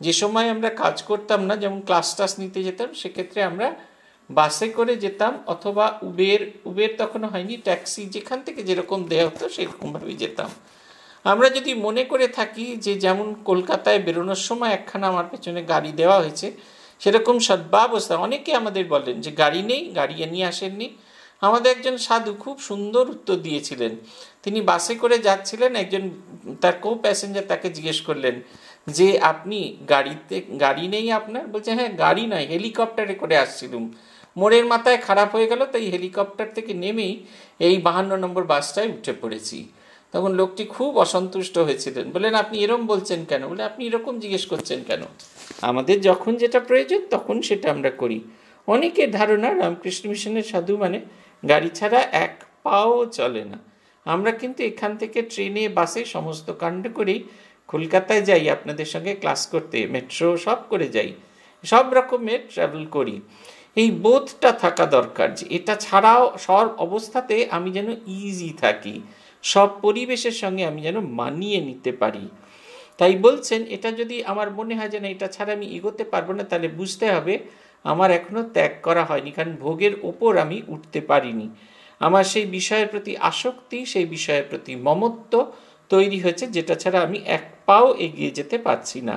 যে সময় আমরা কাজ করতাম না যেমন ক্লাস টাস নিতে যেতাম সেক্ষেত্রে আমরা বাসে করে যেতাম অথবা উবের উবের তখনও হয়নি ট্যাক্সি যেখান থেকে যেরকম দেওয়া হতো সেরকমভাবেই যেতাম আমরা যদি মনে করে থাকি যে যেমন কলকাতায় বেরোনোর সময় একখানা আমার পেছনে গাড়ি দেওয়া হয়েছে সেরকম অবস্থা অনেকে আমাদের বলেন যে গাড়ি নেই গাড়ি নিয়ে আসেননি আমাদের একজন সাধু খুব সুন্দর উত্তর দিয়েছিলেন তিনি বাসে করে যাচ্ছিলেন একজন তার কো প্যাসেঞ্জার তাকে জিজ্ঞেস করলেন যে আপনি গাড়িতে গাড়ি নেই আপনার বলছে হ্যাঁ গাড়ি নয় হেলিকপ্টারে করে আসছিলুম মোড়ের মাথায় খারাপ হয়ে গেল তাই হেলিকপ্টার থেকে নেমেই এই বাহান্ন নম্বর বাসটায় উঠে পড়েছি তখন লোকটি খুব অসন্তুষ্ট হয়েছিলেন বলেন আপনি এরম বলছেন কেন বলে আপনি এরকম জিজ্ঞেস করছেন কেন আমাদের যখন যেটা প্রয়োজন তখন সেটা আমরা করি অনেকের ধারণা রামকৃষ্ণ মিশনের সাধু মানে গাড়ি ছাড়া এক পাও চলে না আমরা কিন্তু এখান থেকে ট্রেনে বাসে সমস্ত কাণ্ড করেই কলকাতায় যাই আপনাদের সঙ্গে ক্লাস করতে মেট্রো সব করে যাই সব রকমের ট্রাভেল করি এই বোধটা থাকা দরকার যে এটা ছাড়াও সব অবস্থাতে আমি যেন ইজি থাকি সব পরিবেশের সঙ্গে আমি যেন মানিয়ে নিতে পারি তাই বলছেন এটা যদি আমার মনে হয় যে না এটা ছাড়া আমি এগোতে পারবো না তাহলে বুঝতে হবে আমার এখনও ত্যাগ করা হয়নি কারণ ভোগের ওপর আমি উঠতে পারিনি আমার সেই বিষয়ের প্রতি আসক্তি সেই বিষয়ের প্রতি মমত্ব তৈরি হয়েছে যেটা ছাড়া আমি এক পাও এগিয়ে যেতে পারছি না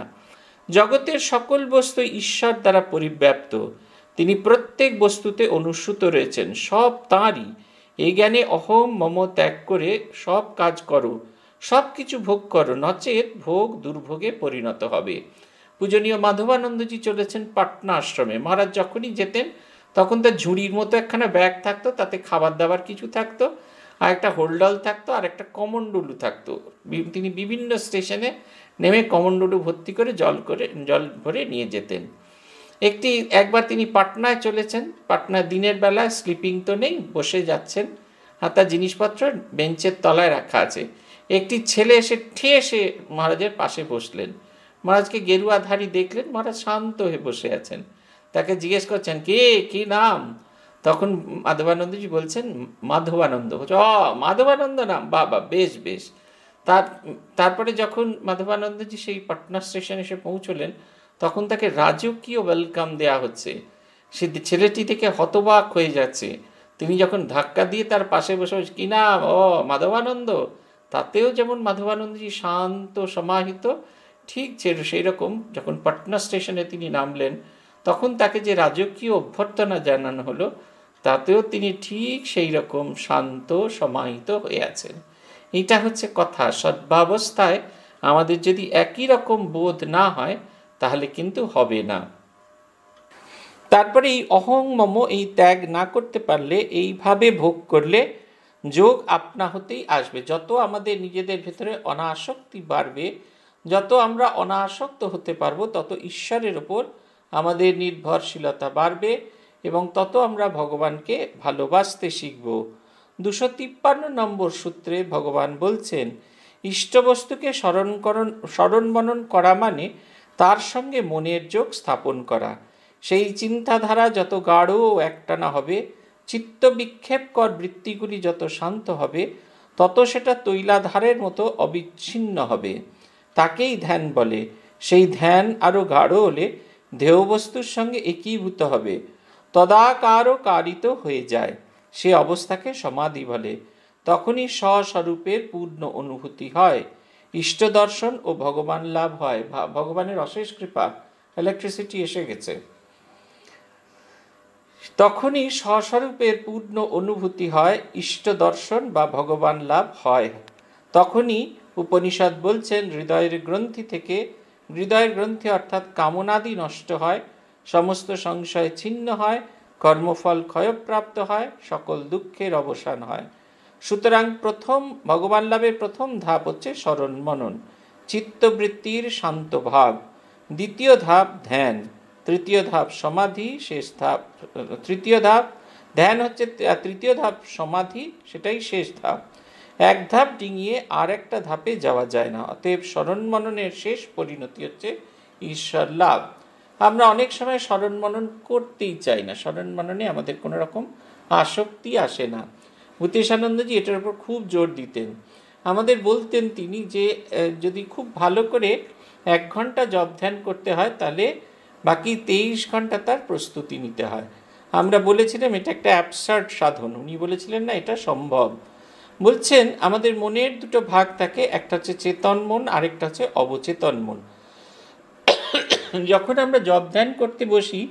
জগতের সকল বস্তু ঈশ্বর দ্বারা পরিব্যাপ্ত তিনি প্রত্যেক বস্তুতে অনুসূত রয়েছেন সব তাঁরই এই জ্ঞানে অহম মম ত্যাগ করে সব কাজ করো সব কিছু ভোগ করো নচেত ভোগ দুর্ভোগে পরিণত হবে পূজনীয় মাধবানন্দজি চলেছেন পাটনা আশ্রমে মহারাজ যখনই যেতেন তখন তার ঝুড়ির মতো একখানা ব্যাগ থাকতো তাতে খাবার দাবার কিছু থাকতো আর একটা হোলডল থাকতো আর একটা কমণ্ডলু থাকতো তিনি বিভিন্ন স্টেশনে নেমে কমণ্ডলু ভর্তি করে জল করে জল ভরে নিয়ে যেতেন একটি একবার তিনি পাটনায় চলেছেন পাটনা দিনের বেলা স্লিপিং তো নেই বসে যাচ্ছেন হাতা জিনিসপত্র বেঞ্চের তলায় রাখা আছে একটি ছেলে এসে ঠেসে মহারাজের পাশে বসলেন মহারাজকে গেরুয়াধারী দেখলেন মহারাজ শান্ত হয়ে বসে আছেন তাকে জিজ্ঞেস করছেন কে কি নাম তখন মাধবানন্দজি বলছেন মাধবানন্দ চ মাধবানন্দ নাম বাবা বেশ বেশ তার তারপরে যখন মাধবানন্দজি সেই পাটনা স্টেশন এসে পৌঁছলেন তখন তাকে রাজকীয় ওয়েলকাম দেয়া হচ্ছে সে ছেলেটি থেকে হতবাক হয়ে যাচ্ছে তিনি যখন ধাক্কা দিয়ে তার পাশে বসে কি নাম ও মাধবানন্দ তাতেও যেমন মাধবানন্দজি শান্ত সমাহিত ঠিক সেই রকম যখন পাটনা স্টেশনে তিনি নামলেন তখন তাকে যে রাজকীয় অভ্যর্থনা জানানো হলো তাতেও তিনি ঠিক সেই রকম শান্ত সমাহিত হয়ে আছেন এটা হচ্ছে কথা সদ্ভাবস্থায় আমাদের যদি একই রকম বোধ না হয় তাহলে কিন্তু হবে না তারপরে এই অহং মম এই ত্যাগ না করতে পারলে এইভাবে ভোগ করলে যোগ আপনা হতেই আসবে যত আমাদের নিজেদের ভেতরে অনাসক্তি বাড়বে যত আমরা অনাসক্ত হতে পারবো তত ঈশ্বরের ওপর আমাদের নির্ভরশীলতা বাড়বে এবং তত আমরা ভগবানকে ভালোবাসতে শিখব দুশো তিপ্পান্ন নম্বর সূত্রে ভগবান বলছেন ইষ্টবস্তুকে স্মরণকরণ স্মরণমনন করা মানে তার সঙ্গে মনের যোগ স্থাপন করা সেই চিন্তাধারা যত গাঢ় ও একটানা হবে চিত্ত কর বৃত্তিগুলি যত শান্ত হবে তত সেটা তৈলাধারের মতো অবিচ্ছিন্ন হবে তাকেই ধ্যান বলে সেই ধ্যান আরও গাঢ় হলে দেহবস্তুর সঙ্গে একীভূত হবে তদাকারও কারিত হয়ে যায় সে অবস্থাকে সমাধি বলে তখনই স্বস্বরূপের পূর্ণ অনুভূতি হয় ইষ্ট দর্শন ও ভগবান লাভ হয় ভগবানের অশেষ কৃপা ইলেকট্রিসিটি এসে গেছে তখনই স্বস্বরূপের পূর্ণ অনুভূতি হয় ইষ্ট দর্শন বা ভগবান লাভ হয় তখনই উপনিষদ বলছেন হৃদয়ের গ্রন্থি থেকে হৃদয়ের গ্রন্থি অর্থাৎ কামনাদি নষ্ট হয় সমস্ত সংশয় ছিন্ন হয় কর্মফল ক্ষয়প্রাপ্ত হয় সকল দুঃখের অবসান হয় সুতরাং প্রথম ভগবান লাভের প্রথম ধাপ হচ্ছে স্মরণ মনন চিত্তবৃত্তির শান্ত ভাব দ্বিতীয় ধাপ ধ্যান তৃতীয় ধাপ সমাধি শেষ ধাপ তৃতীয় ধাপ ধ্যান হচ্ছে তৃতীয় ধাপ সমাধি সেটাই শেষ ধাপ এক ধাপ ডিঙিয়ে আর একটা ধাপে যাওয়া যায় না অতএব স্মরণ মননের শেষ পরিণতি হচ্ছে ঈশ্বর লাভ আমরা অনেক সময় স্মরণ মনন করতেই চাই না স্মরণ মননে আমাদের কোনো রকম আসক্তি আসে না ভূতেশানন্দজি এটার উপর খুব জোর দিতেন আমাদের বলতেন তিনি যে যদি খুব ভালো করে এক ঘন্টা জব ধ্যান করতে হয় তাহলে বাকি তেইশ ঘন্টা তার প্রস্তুতি নিতে হয় আমরা বলেছিলাম এটা একটা অ্যাবসার্ড সাধন উনি বলেছিলেন না এটা সম্ভব বলছেন আমাদের মনের দুটো ভাগ থাকে একটা হচ্ছে চেতন মন আরেকটা হচ্ছে অবচেতন মন যখন আমরা জব ধ্যান করতে বসি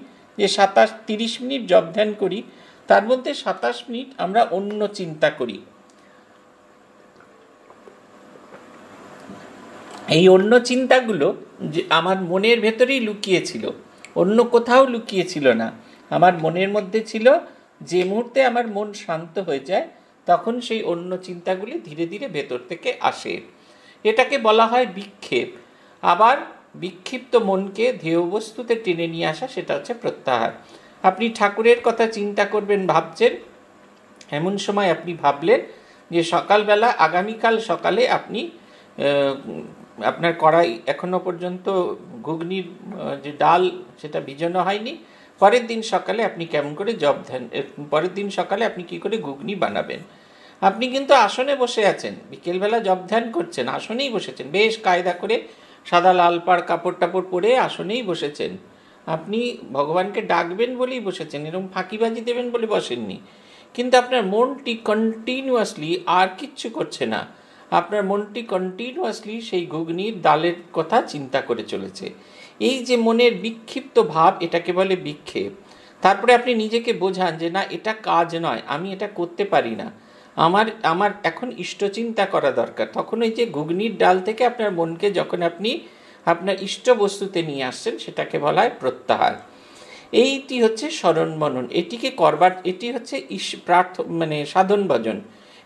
যে সাতাশ তিরিশ মিনিট জব ধ্যান করি তার মধ্যে সাতাশ মিনিট আমরা অন্য চিন্তা করি এই অন্য চিন্তাগুলো যে আমার মনের ভেতরেই লুকিয়েছিল অন্য কোথাও লুকিয়েছিল না আমার মনের মধ্যে ছিল যে মুহূর্তে আমার মন শান্ত হয়ে যায় তখন সেই অন্য চিন্তাগুলি ধীরে ধীরে ভেতর থেকে আসে এটাকে বলা হয় বিক্ষেপ আবার বিক্ষিপ্ত মনকে ধেয় বস্তুতে টেনে নিয়ে আসা সেটা হচ্ছে প্রত্যাহার আপনি ঠাকুরের কথা চিন্তা করবেন ভাবছেন এমন সময় আপনি ভাবলেন যে সকালবেলা আগামীকাল সকালে আপনি আপনার কড়াই এখনো পর্যন্ত ঘুগনির যে ডাল সেটা ভিজানো হয়নি পরের দিন সকালে আপনি কেমন করে জব ধ্যান পরের দিন সকালে আপনি কি করে ঘুগনি বানাবেন আপনি কিন্তু আসনে বসে আছেন বিকেলবেলা জব ধ্যান করছেন আসনেই বসেছেন বেশ কায়দা করে সাদা লাল পাড় কাপড় টাপড় পরে আসনেই বসেছেন আপনি ভগবানকে ডাকবেন বলেই বসেছেন এরকম ফাঁকিবাজি দেবেন বলে বসেননি কিন্তু আপনার মনটি কন্টিনিউয়াসলি আর কিচ্ছু করছে না আপনার মনটি কন্টিনিউয়াসলি সেই ঘুগনির ডালের কথা চিন্তা করে চলেছে এই যে মনের বিক্ষিপ্ত ভাব এটাকে বলে বিক্ষেপ তারপরে আপনি নিজেকে বোঝান যে না এটা কাজ নয় আমি এটা করতে পারি না আমার আমার এখন ইষ্টচিন্তা করা দরকার তখন ওই যে ঘুগনির ডাল থেকে আপনার মনকে যখন আপনি আপনার ইষ্ট বস্তুতে নিয়ে আসছেন সেটাকে বলা হয় প্রত্যাহার এইটি হচ্ছে স্মরণ মনন এটিকে করবার এটি হচ্ছে ইস প্রার্থ মানে সাধন ভজন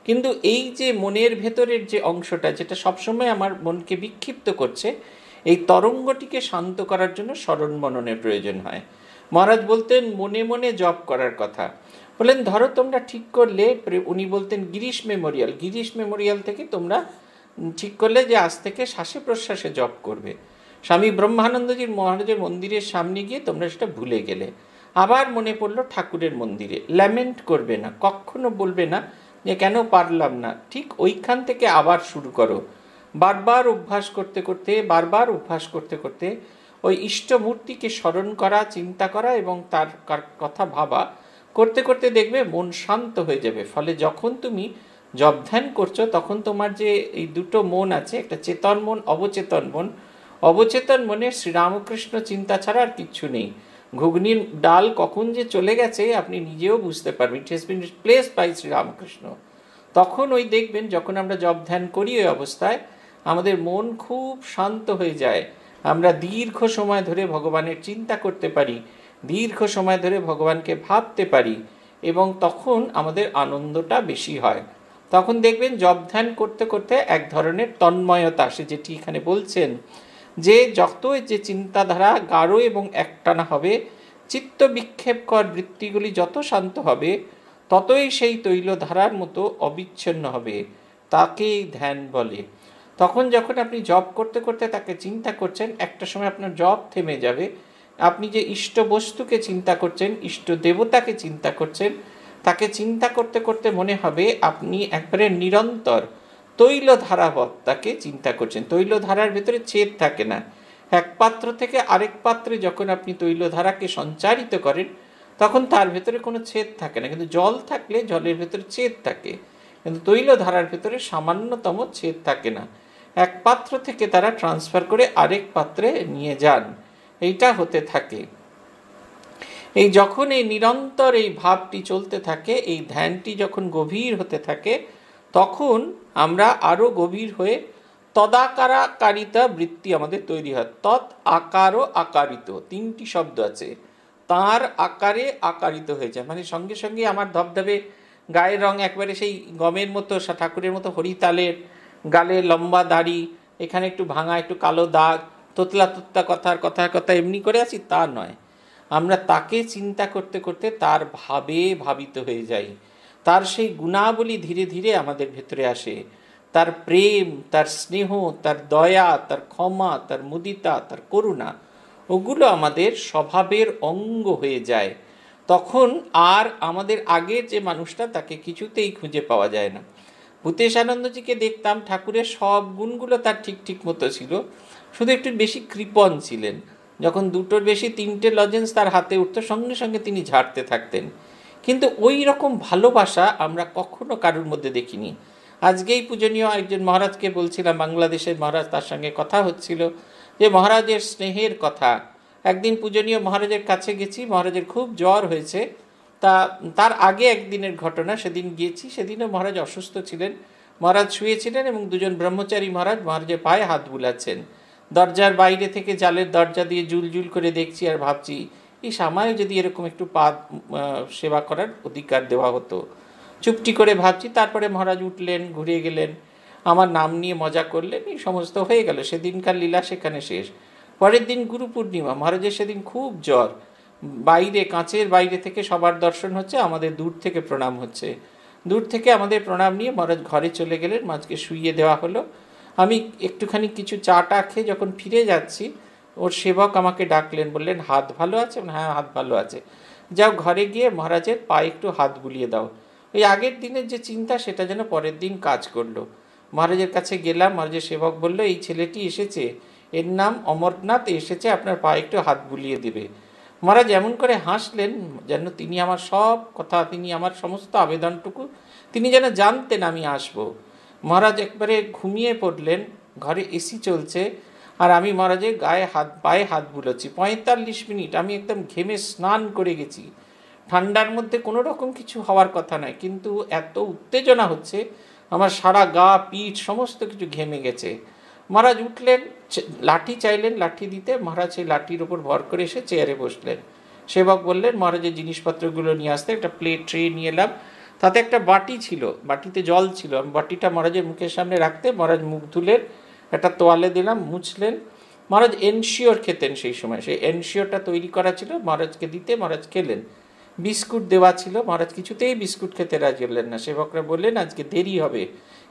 কিন্তু এই যে মনের ভেতরের যে অংশটা যেটা সবসময় আমার মনকে বিক্ষিপ্ত করছে এই তরঙ্গটিকে শান্ত করার জন্য স্মরণ মননের প্রয়োজন হয় মহারাজ বলতেন মনে মনে জপ করার কথা বললেন ধরো তোমরা ঠিক করলে উনি বলতেন গিরিশ মেমোরিয়াল গিরিশ মেমোরিয়াল থেকে তোমরা ঠিক করলে যে আজ থেকে শ্বাসে প্রশ্বাসে জপ করবে স্বামী ব্রহ্মানন্দজির মহারাজের মন্দিরের সামনে গিয়ে তোমরা সেটা ভুলে গেলে আবার মনে পড়লো ঠাকুরের মন্দিরে ল্যামেন্ট করবে না কখনো বলবে না যে কেন পারলাম না ঠিক ওইখান থেকে আবার শুরু করো বারবার অভ্যাস করতে করতে বারবার অভ্যাস করতে করতে ওই ইষ্টমূর্তিকে স্মরণ করা চিন্তা করা এবং তার কথা ভাবা করতে করতে দেখবে মন শান্ত হয়ে যাবে ফলে যখন তুমি জব ধ্যান করছো তখন তোমার যে এই দুটো মন আছে একটা চেতন মন অবচেতন মন অবচেতন মনে শ্রীরামকৃষ্ণ চিন্তা ছাড়া আর কিচ্ছু নেই ঘুগনির ডাল কখন যে চলে গেছে আপনি নিজেও বুঝতে পারবেন it has been replace by Sri Ramakrishna তখন ওই দেখবেন যখন আমরা জব ধ্যান করি ওই অবস্থায় আমাদের মন খুব শান্ত হয়ে যায় আমরা দীর্ঘ সময় ধরে ভগবানের চিন্তা করতে পারি দীর্ঘ সময় ধরে ভগবানকে ভাবতে পারি এবং তখন আমাদের আনন্দটা বেশি হয় তখন দেখবেন জব ধ্যান করতে করতে এক ধরনের তন্ময়তা সে যেটি এখানে বলছেন যে যত যে চিন্তাধারা গাঢ় এবং একটানা হবে চিত্ত বিক্ষেপকর বৃত্তিগুলি যত শান্ত হবে ততই সেই তৈলধারার মতো অবিচ্ছিন্ন হবে তাকেই ধ্যান বলে তখন যখন আপনি জব করতে করতে তাকে চিন্তা করছেন একটা সময় আপনার জব থেমে যাবে আপনি যে ইষ্ট বস্তুকে চিন্তা করছেন ইষ্ট দেবতাকে চিন্তা করছেন তাকে চিন্তা করতে করতে মনে হবে আপনি একবারে নিরন্তর তৈলধারাবৎ তাকে চিন্তা করছেন তৈলধারার ভেতরে ছেদ থাকে না এক পাত্র থেকে আরেক পাত্রে যখন আপনি তৈলধারাকে সঞ্চারিত করেন তখন তার ভেতরে কোনো ছেদ থাকে না কিন্তু জল থাকলে জলের ভেতরে ছেদ থাকে কিন্তু তৈলধারার ভেতরে সামান্যতম ছেদ থাকে না এক পাত্র থেকে তারা ট্রান্সফার করে আরেক পাত্রে নিয়ে যান এইটা হতে থাকে এই যখন এই নিরন্তর এই ভাবটি চলতে থাকে এই ধ্যানটি যখন গভীর হতে থাকে তখন আমরা আরও গভীর হয়ে তদাকারাকারিতা বৃত্তি আমাদের তৈরি হয় তৎ আকার ও আকারিত তিনটি শব্দ আছে তার আকারে আকারিত হয়ে যায় মানে সঙ্গে সঙ্গে আমার ধবধবে গায়ের রং একবারে সেই গমের মতো ঠাকুরের মতো হরিতালের গালে লম্বা দাড়ি এখানে একটু ভাঙা একটু কালো দাগ তোতলা তোতলা কথার কথার কথা এমনি করে আছি তা নয় আমরা তাকে চিন্তা করতে করতে তার ভাবে ভাবিত হয়ে যাই তার সেই গুণাবলী ধীরে ধীরে আমাদের ভেতরে আসে তার প্রেম তার স্নেহ তার দয়া তার ক্ষমা তার মুদিতা তার করুণা ওগুলো আমাদের স্বভাবের অঙ্গ হয়ে যায় তখন আর আমাদের আগের যে মানুষটা তাকে কিছুতেই খুঁজে পাওয়া যায় না ভূতেশ আনন্দজিকে দেখতাম ঠাকুরের সব গুণগুলো তার ঠিক ঠিক মতো ছিল শুধু একটু বেশি কৃপণ ছিলেন যখন দুটোর বেশি তিনটে লজেন্স তার হাতে উঠত সঙ্গে সঙ্গে তিনি ঝাড়তে থাকতেন কিন্তু ওই রকম ভালোবাসা আমরা কখনো কারোর মধ্যে দেখিনি আজকেই পূজনীয় একজন মহারাজকে বলছিলাম বাংলাদেশের মহারাজ তার সঙ্গে কথা হচ্ছিল যে মহারাজের স্নেহের কথা একদিন পূজনীয় মহারাজের কাছে গেছি মহারাজের খুব জ্বর হয়েছে তা তার আগে একদিনের ঘটনা সেদিন গিয়েছি সেদিনও মহারাজ অসুস্থ ছিলেন মহারাজ শুয়েছিলেন এবং দুজন ব্রহ্মচারী মহারাজ মহারাজের পায়ে হাত বুলাচ্ছেন দরজার বাইরে থেকে জালের দরজা দিয়ে জুল জুল করে দেখছি আর ভাবছি এই সামায় যদি এরকম একটু পা সেবা করার অধিকার দেওয়া হতো চুপটি করে ভাবছি তারপরে মহারাজ উঠলেন ঘুরিয়ে গেলেন আমার নাম নিয়ে মজা করলেন এই সমস্ত হয়ে গেল সেদিনকার লীলা সেখানে শেষ পরের দিন গুরু পূর্ণিমা মহারাজের সেদিন খুব জ্বর বাইরে কাঁচের বাইরে থেকে সবার দর্শন হচ্ছে আমাদের দূর থেকে প্রণাম হচ্ছে দূর থেকে আমাদের প্রণাম নিয়ে মহারাজ ঘরে চলে গেলেন মাঝকে শুইয়ে দেওয়া হলো আমি একটুখানি কিছু চাটা খেয়ে যখন ফিরে যাচ্ছি ওর সেবক আমাকে ডাকলেন বললেন হাত ভালো আছে হ্যাঁ হাত ভালো আছে যাও ঘরে গিয়ে মহারাজের পায়ে একটু হাত বুলিয়ে দাও ওই আগের দিনের যে চিন্তা সেটা যেন পরের দিন কাজ করলো মহারাজের কাছে গেলাম মহারাজের সেবক বলল এই ছেলেটি এসেছে এর নাম অমরনাথ এসেছে আপনার পায়ে একটু হাত বুলিয়ে দেবে মহারাজ এমন করে হাসলেন যেন তিনি আমার সব কথা তিনি আমার সমস্ত আবেদনটুকু তিনি যেন জানতেন আমি আসব মহারাজ একবারে ঘুমিয়ে পড়লেন ঘরে এসি চলছে আর আমি মহারাজের গায়ে হাত পায়ে হাত বুলোচ্ছি পঁয়তাল্লিশ মিনিট আমি একদম ঘেমে স্নান করে গেছি ঠান্ডার মধ্যে কোনো রকম কিছু হওয়ার কথা নয় কিন্তু এত উত্তেজনা হচ্ছে আমার সারা গা পিঠ সমস্ত কিছু ঘেমে গেছে মহারাজ উঠলেন লাঠি চাইলেন লাঠি দিতে মহারাজ সেই লাঠির ওপর ভর করে এসে চেয়ারে বসলেন সেবক বললেন মহারাজের জিনিসপত্রগুলো নিয়ে আসতে একটা প্লেট ট্রে নিয়ে এলাম তাতে একটা বাটি ছিল বাটিতে জল ছিল বাটিটা মহারাজের মুখের সামনে রাখতে মহারাজ মুখ ধুলেন একটা তোয়ালে দিলাম মুছলেন মহারাজ এনশিওর খেতেন সেই সময় সেই এনশিওরটা তৈরি করা ছিল মহারাজকে দিতে মহারাজ খেলেন বিস্কুট দেওয়া ছিল মহারাজ কিছুতেই বিস্কুট খেতে রাজি হলেন না সেবকরা বললেন আজকে দেরি হবে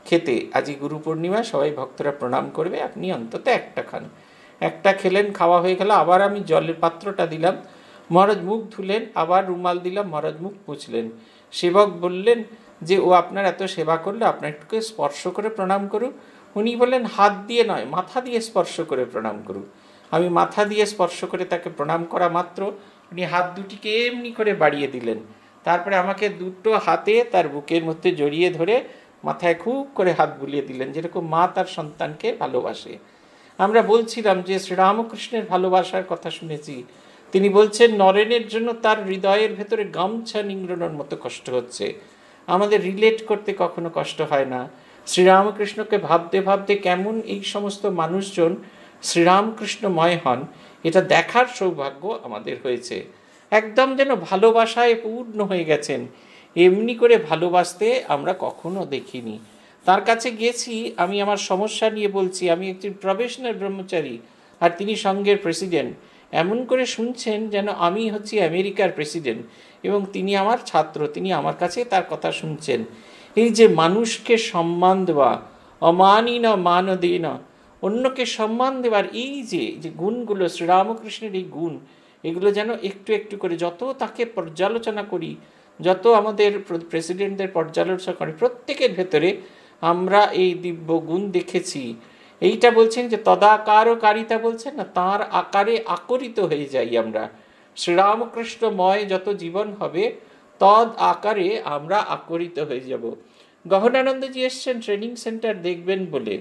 খেতে আজকে গুরু পূর্ণিমা সবাই ভক্তরা প্রণাম করবে আপনি অন্তত একটা খান একটা খেলেন খাওয়া হয়ে গেল আবার আমি জলের পাত্রটা দিলাম মহারাজ মুখ ধুলেন আবার রুমাল দিলাম মহারাজ মুখ পুছলেন সেবক বললেন যে ও আপনার এত সেবা করলো আপনার একটুকে স্পর্শ করে প্রণাম করুক উনি বলেন হাত দিয়ে নয় মাথা দিয়ে স্পর্শ করে প্রণাম করুক আমি মাথা দিয়ে স্পর্শ করে তাকে প্রণাম করা মাত্র উনি হাত দুটিকে এমনি করে বাড়িয়ে দিলেন তারপরে আমাকে দুটো হাতে তার বুকের মধ্যে জড়িয়ে ধরে মাথায় খুব করে হাত বুলিয়ে দিলেন যেরকম মা তার সন্তানকে ভালোবাসে আমরা বলছিলাম যে শ্রীরামকৃষ্ণের ভালোবাসার কথা শুনেছি তিনি বলছেন নরেনের জন্য তার হৃদয়ের ভেতরে গামছা নিংড়নোর মতো কষ্ট হচ্ছে আমাদের রিলেট করতে কখনো কষ্ট হয় না শ্রীরামকৃষ্ণকে ভাবতে ভাবতে কেমন এই সমস্ত মানুষজন শ্রীরামকৃষ্ণময় হন এটা দেখার সৌভাগ্য আমাদের হয়েছে একদম যেন ভালোবাসায় পূর্ণ হয়ে গেছেন এমনি করে ভালোবাসতে আমরা কখনো দেখিনি তার কাছে গেছি আমি আমার সমস্যা নিয়ে বলছি আমি একটি প্রফেশনাল ব্রহ্মচারী আর তিনি সঙ্গের প্রেসিডেন্ট এমন করে শুনছেন যেন আমি হচ্ছি আমেরিকার প্রেসিডেন্ট এবং তিনি আমার ছাত্র তিনি আমার কাছে তার কথা শুনছেন এই যে মানুষকে সম্মান দেওয়া অমানি না মান দিই না অন্যকে সম্মান দেওয়ার এই যে যে গুণগুলো শ্রীরামকৃষ্ণের এই গুণ এগুলো যেন একটু একটু করে যত তাকে পর্যালোচনা করি যত আমাদের প্রেসিডেন্টদের পর্যালোচনা করি প্রত্যেকের ভেতরে আমরা এই দিব্য গুণ দেখেছি এইটা বলছেন যে তদাকার ও কারিতা বলছেন না তার আকারে আকরিত হয়ে যাই আমরা শ্রীরামকৃষ্ণময় যত জীবন হবে তদ আকারে আমরা আকরিত হয়ে যাব গহনানন্দজি এসছেন ট্রেনিং সেন্টার দেখবেন বলে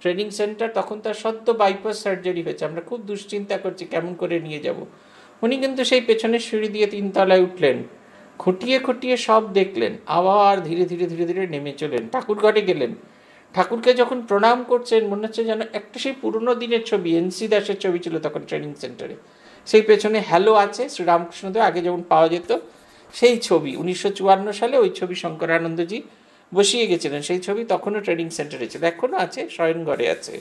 ট্রেনিং সেন্টার তখন তার সদ্য বাইপাস সার্জারি হয়েছে আমরা খুব দুশ্চিন্তা করছি কেমন করে নিয়ে যাব উনি কিন্তু সেই পেছনের সিঁড়ি দিয়ে তিনতলায় উঠলেন খুঁটিয়ে খুঁটিয়ে সব দেখলেন আবার ধীরে ধীরে ধীরে ধীরে নেমে চলেন ঠাকুরঘরে গেলেন ঠাকুরকে যখন প্রণাম করছেন মনে হচ্ছে যেন একটা সেই পুরনো দিনের ছবি এনসি দাসের ছবি ছিল তখন ট্রেনিং সেন্টারে সেই পেছনে হ্যালো আছে শ্রীরামকৃষ্ণদেব আগে যেমন পাওয়া যেত সেই ছবি উনিশশো সালে ওই ছবি শঙ্করানন্দজি বসিয়ে গেছিলেন সেই ছবি তখনও ট্রেনিং সেন্টারে ছিল এখনও আছে শয়নঘরে আছে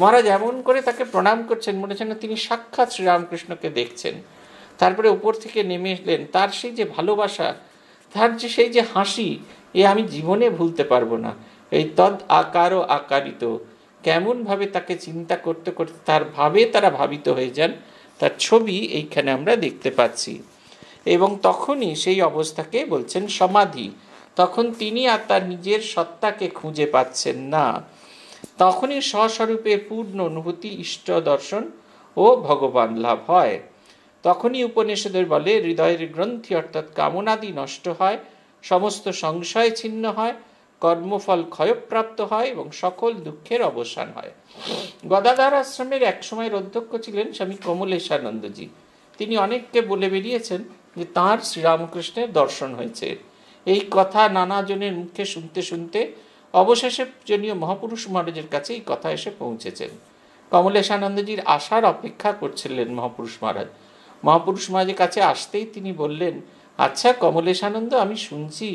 মহারাজ এমন করে তাকে প্রণাম করছেন মনে হচ্ছেন তিনি সাক্ষাৎ শ্রীরামকৃষ্ণকে দেখছেন তারপরে উপর থেকে নেমে এলেন তার সেই যে ভালোবাসা তার যে সেই যে হাসি এ আমি জীবনে ভুলতে পারবো না এই তদ আকারও আকারিত কেমনভাবে তাকে চিন্তা করতে করতে তার ভাবে তারা ভাবিত হয়ে যান তার ছবি এইখানে আমরা দেখতে পাচ্ছি এবং তখনই সেই অবস্থাকে বলছেন সমাধি তখন তিনি আর তার নিজের সত্তাকে খুঁজে পাচ্ছেন না তখনই স্বস্বরূপের পূর্ণ অনুভূতি ইষ্ট দর্শন ও ভগবান লাভ হয় তখনই উপনিষদের বলে হৃদয়ের গ্রন্থি অর্থাৎ কামনাদি নষ্ট হয় সমস্ত সংশয় ছিন্ন হয় কর্মফল ক্ষয়প্রাপ্ত হয় এবং সকল দুঃখের অবসান হয় গদাধার আশ্রমের একসময়ের অধ্যক্ষ ছিলেন স্বামী কমলেশানন্দজি তিনি অনেককে বলে বেরিয়েছেন যে তাঁর শ্রীরামকৃষ্ণের দর্শন হয়েছে এই কথা নানাজনের মুখে শুনতে শুনতে অবশেষে পূজনীয় মহাপুরুষ মহারাজের কাছে এই কথা এসে পৌঁছেছেন কমলেশানন্দজির আসার অপেক্ষা করছিলেন মহাপুরুষ মহারাজ মহাপুরুষ মহারাজের কাছে আসতেই তিনি বললেন আচ্ছা কমলেশানন্দ আমি শুনছি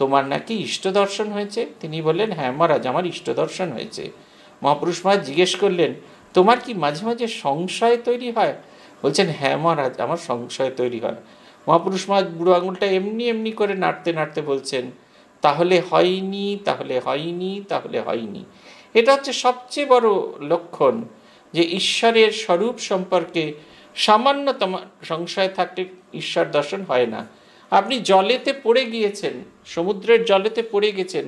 তোমার নাকি ইষ্ট দর্শন হয়েছে তিনি বললেন হ্যাঁ মহারাজ আমার ইষ্ট দর্শন হয়েছে মহাপুরুষ মহারাজ জিজ্ঞেস করলেন তোমার কি মাঝে মাঝে সংশয় তৈরি হয় বলছেন হ্যাঁ মহারাজ আমার সংশয় তৈরি হয় মহাপুরুষ মা বুড়ো আঙুলটা এমনি এমনি করে নাড়তে নাড়তে বলছেন তাহলে হয়নি তাহলে হয়নি তাহলে হয়নি এটা হচ্ছে সবচেয়ে বড় লক্ষণ যে ঈশ্বরের স্বরূপ সম্পর্কে সামান্যতম সংশয় থাকলে ঈশ্বর দর্শন হয় না আপনি জলেতে পড়ে গিয়েছেন সমুদ্রের জলেতে পড়ে গেছেন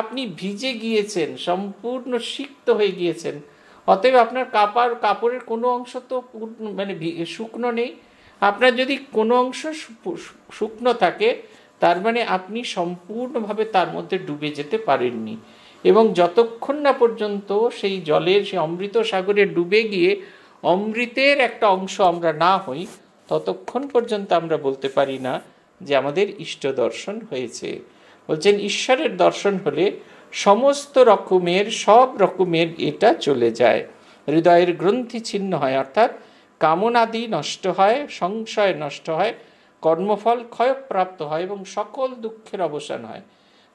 আপনি ভিজে গিয়েছেন সম্পূর্ণ সিক্ত হয়ে গিয়েছেন অতএব আপনার কাপড় কাপড়ের কোনো অংশ তো মানে শুকনো নেই আপনার যদি কোনো অংশ শুকনো থাকে তার মানে আপনি সম্পূর্ণভাবে তার মধ্যে ডুবে যেতে পারেননি এবং যতক্ষণ না পর্যন্ত সেই জলের সেই অমৃত সাগরে ডুবে গিয়ে অমৃতের একটা অংশ আমরা না হই ততক্ষণ পর্যন্ত আমরা বলতে পারি না যে আমাদের ইষ্ট দর্শন হয়েছে বলছেন ঈশ্বরের দর্শন হলে সমস্ত রকমের সব রকমের এটা চলে যায় হৃদয়ের গ্রন্থি ছিন্ন হয় অর্থাৎ কামনাদি নষ্ট হয় সংশয় নষ্ট হয় কর্মফল ক্ষয়প্রাপ্ত হয় এবং সকল দুঃখের অবসান হয়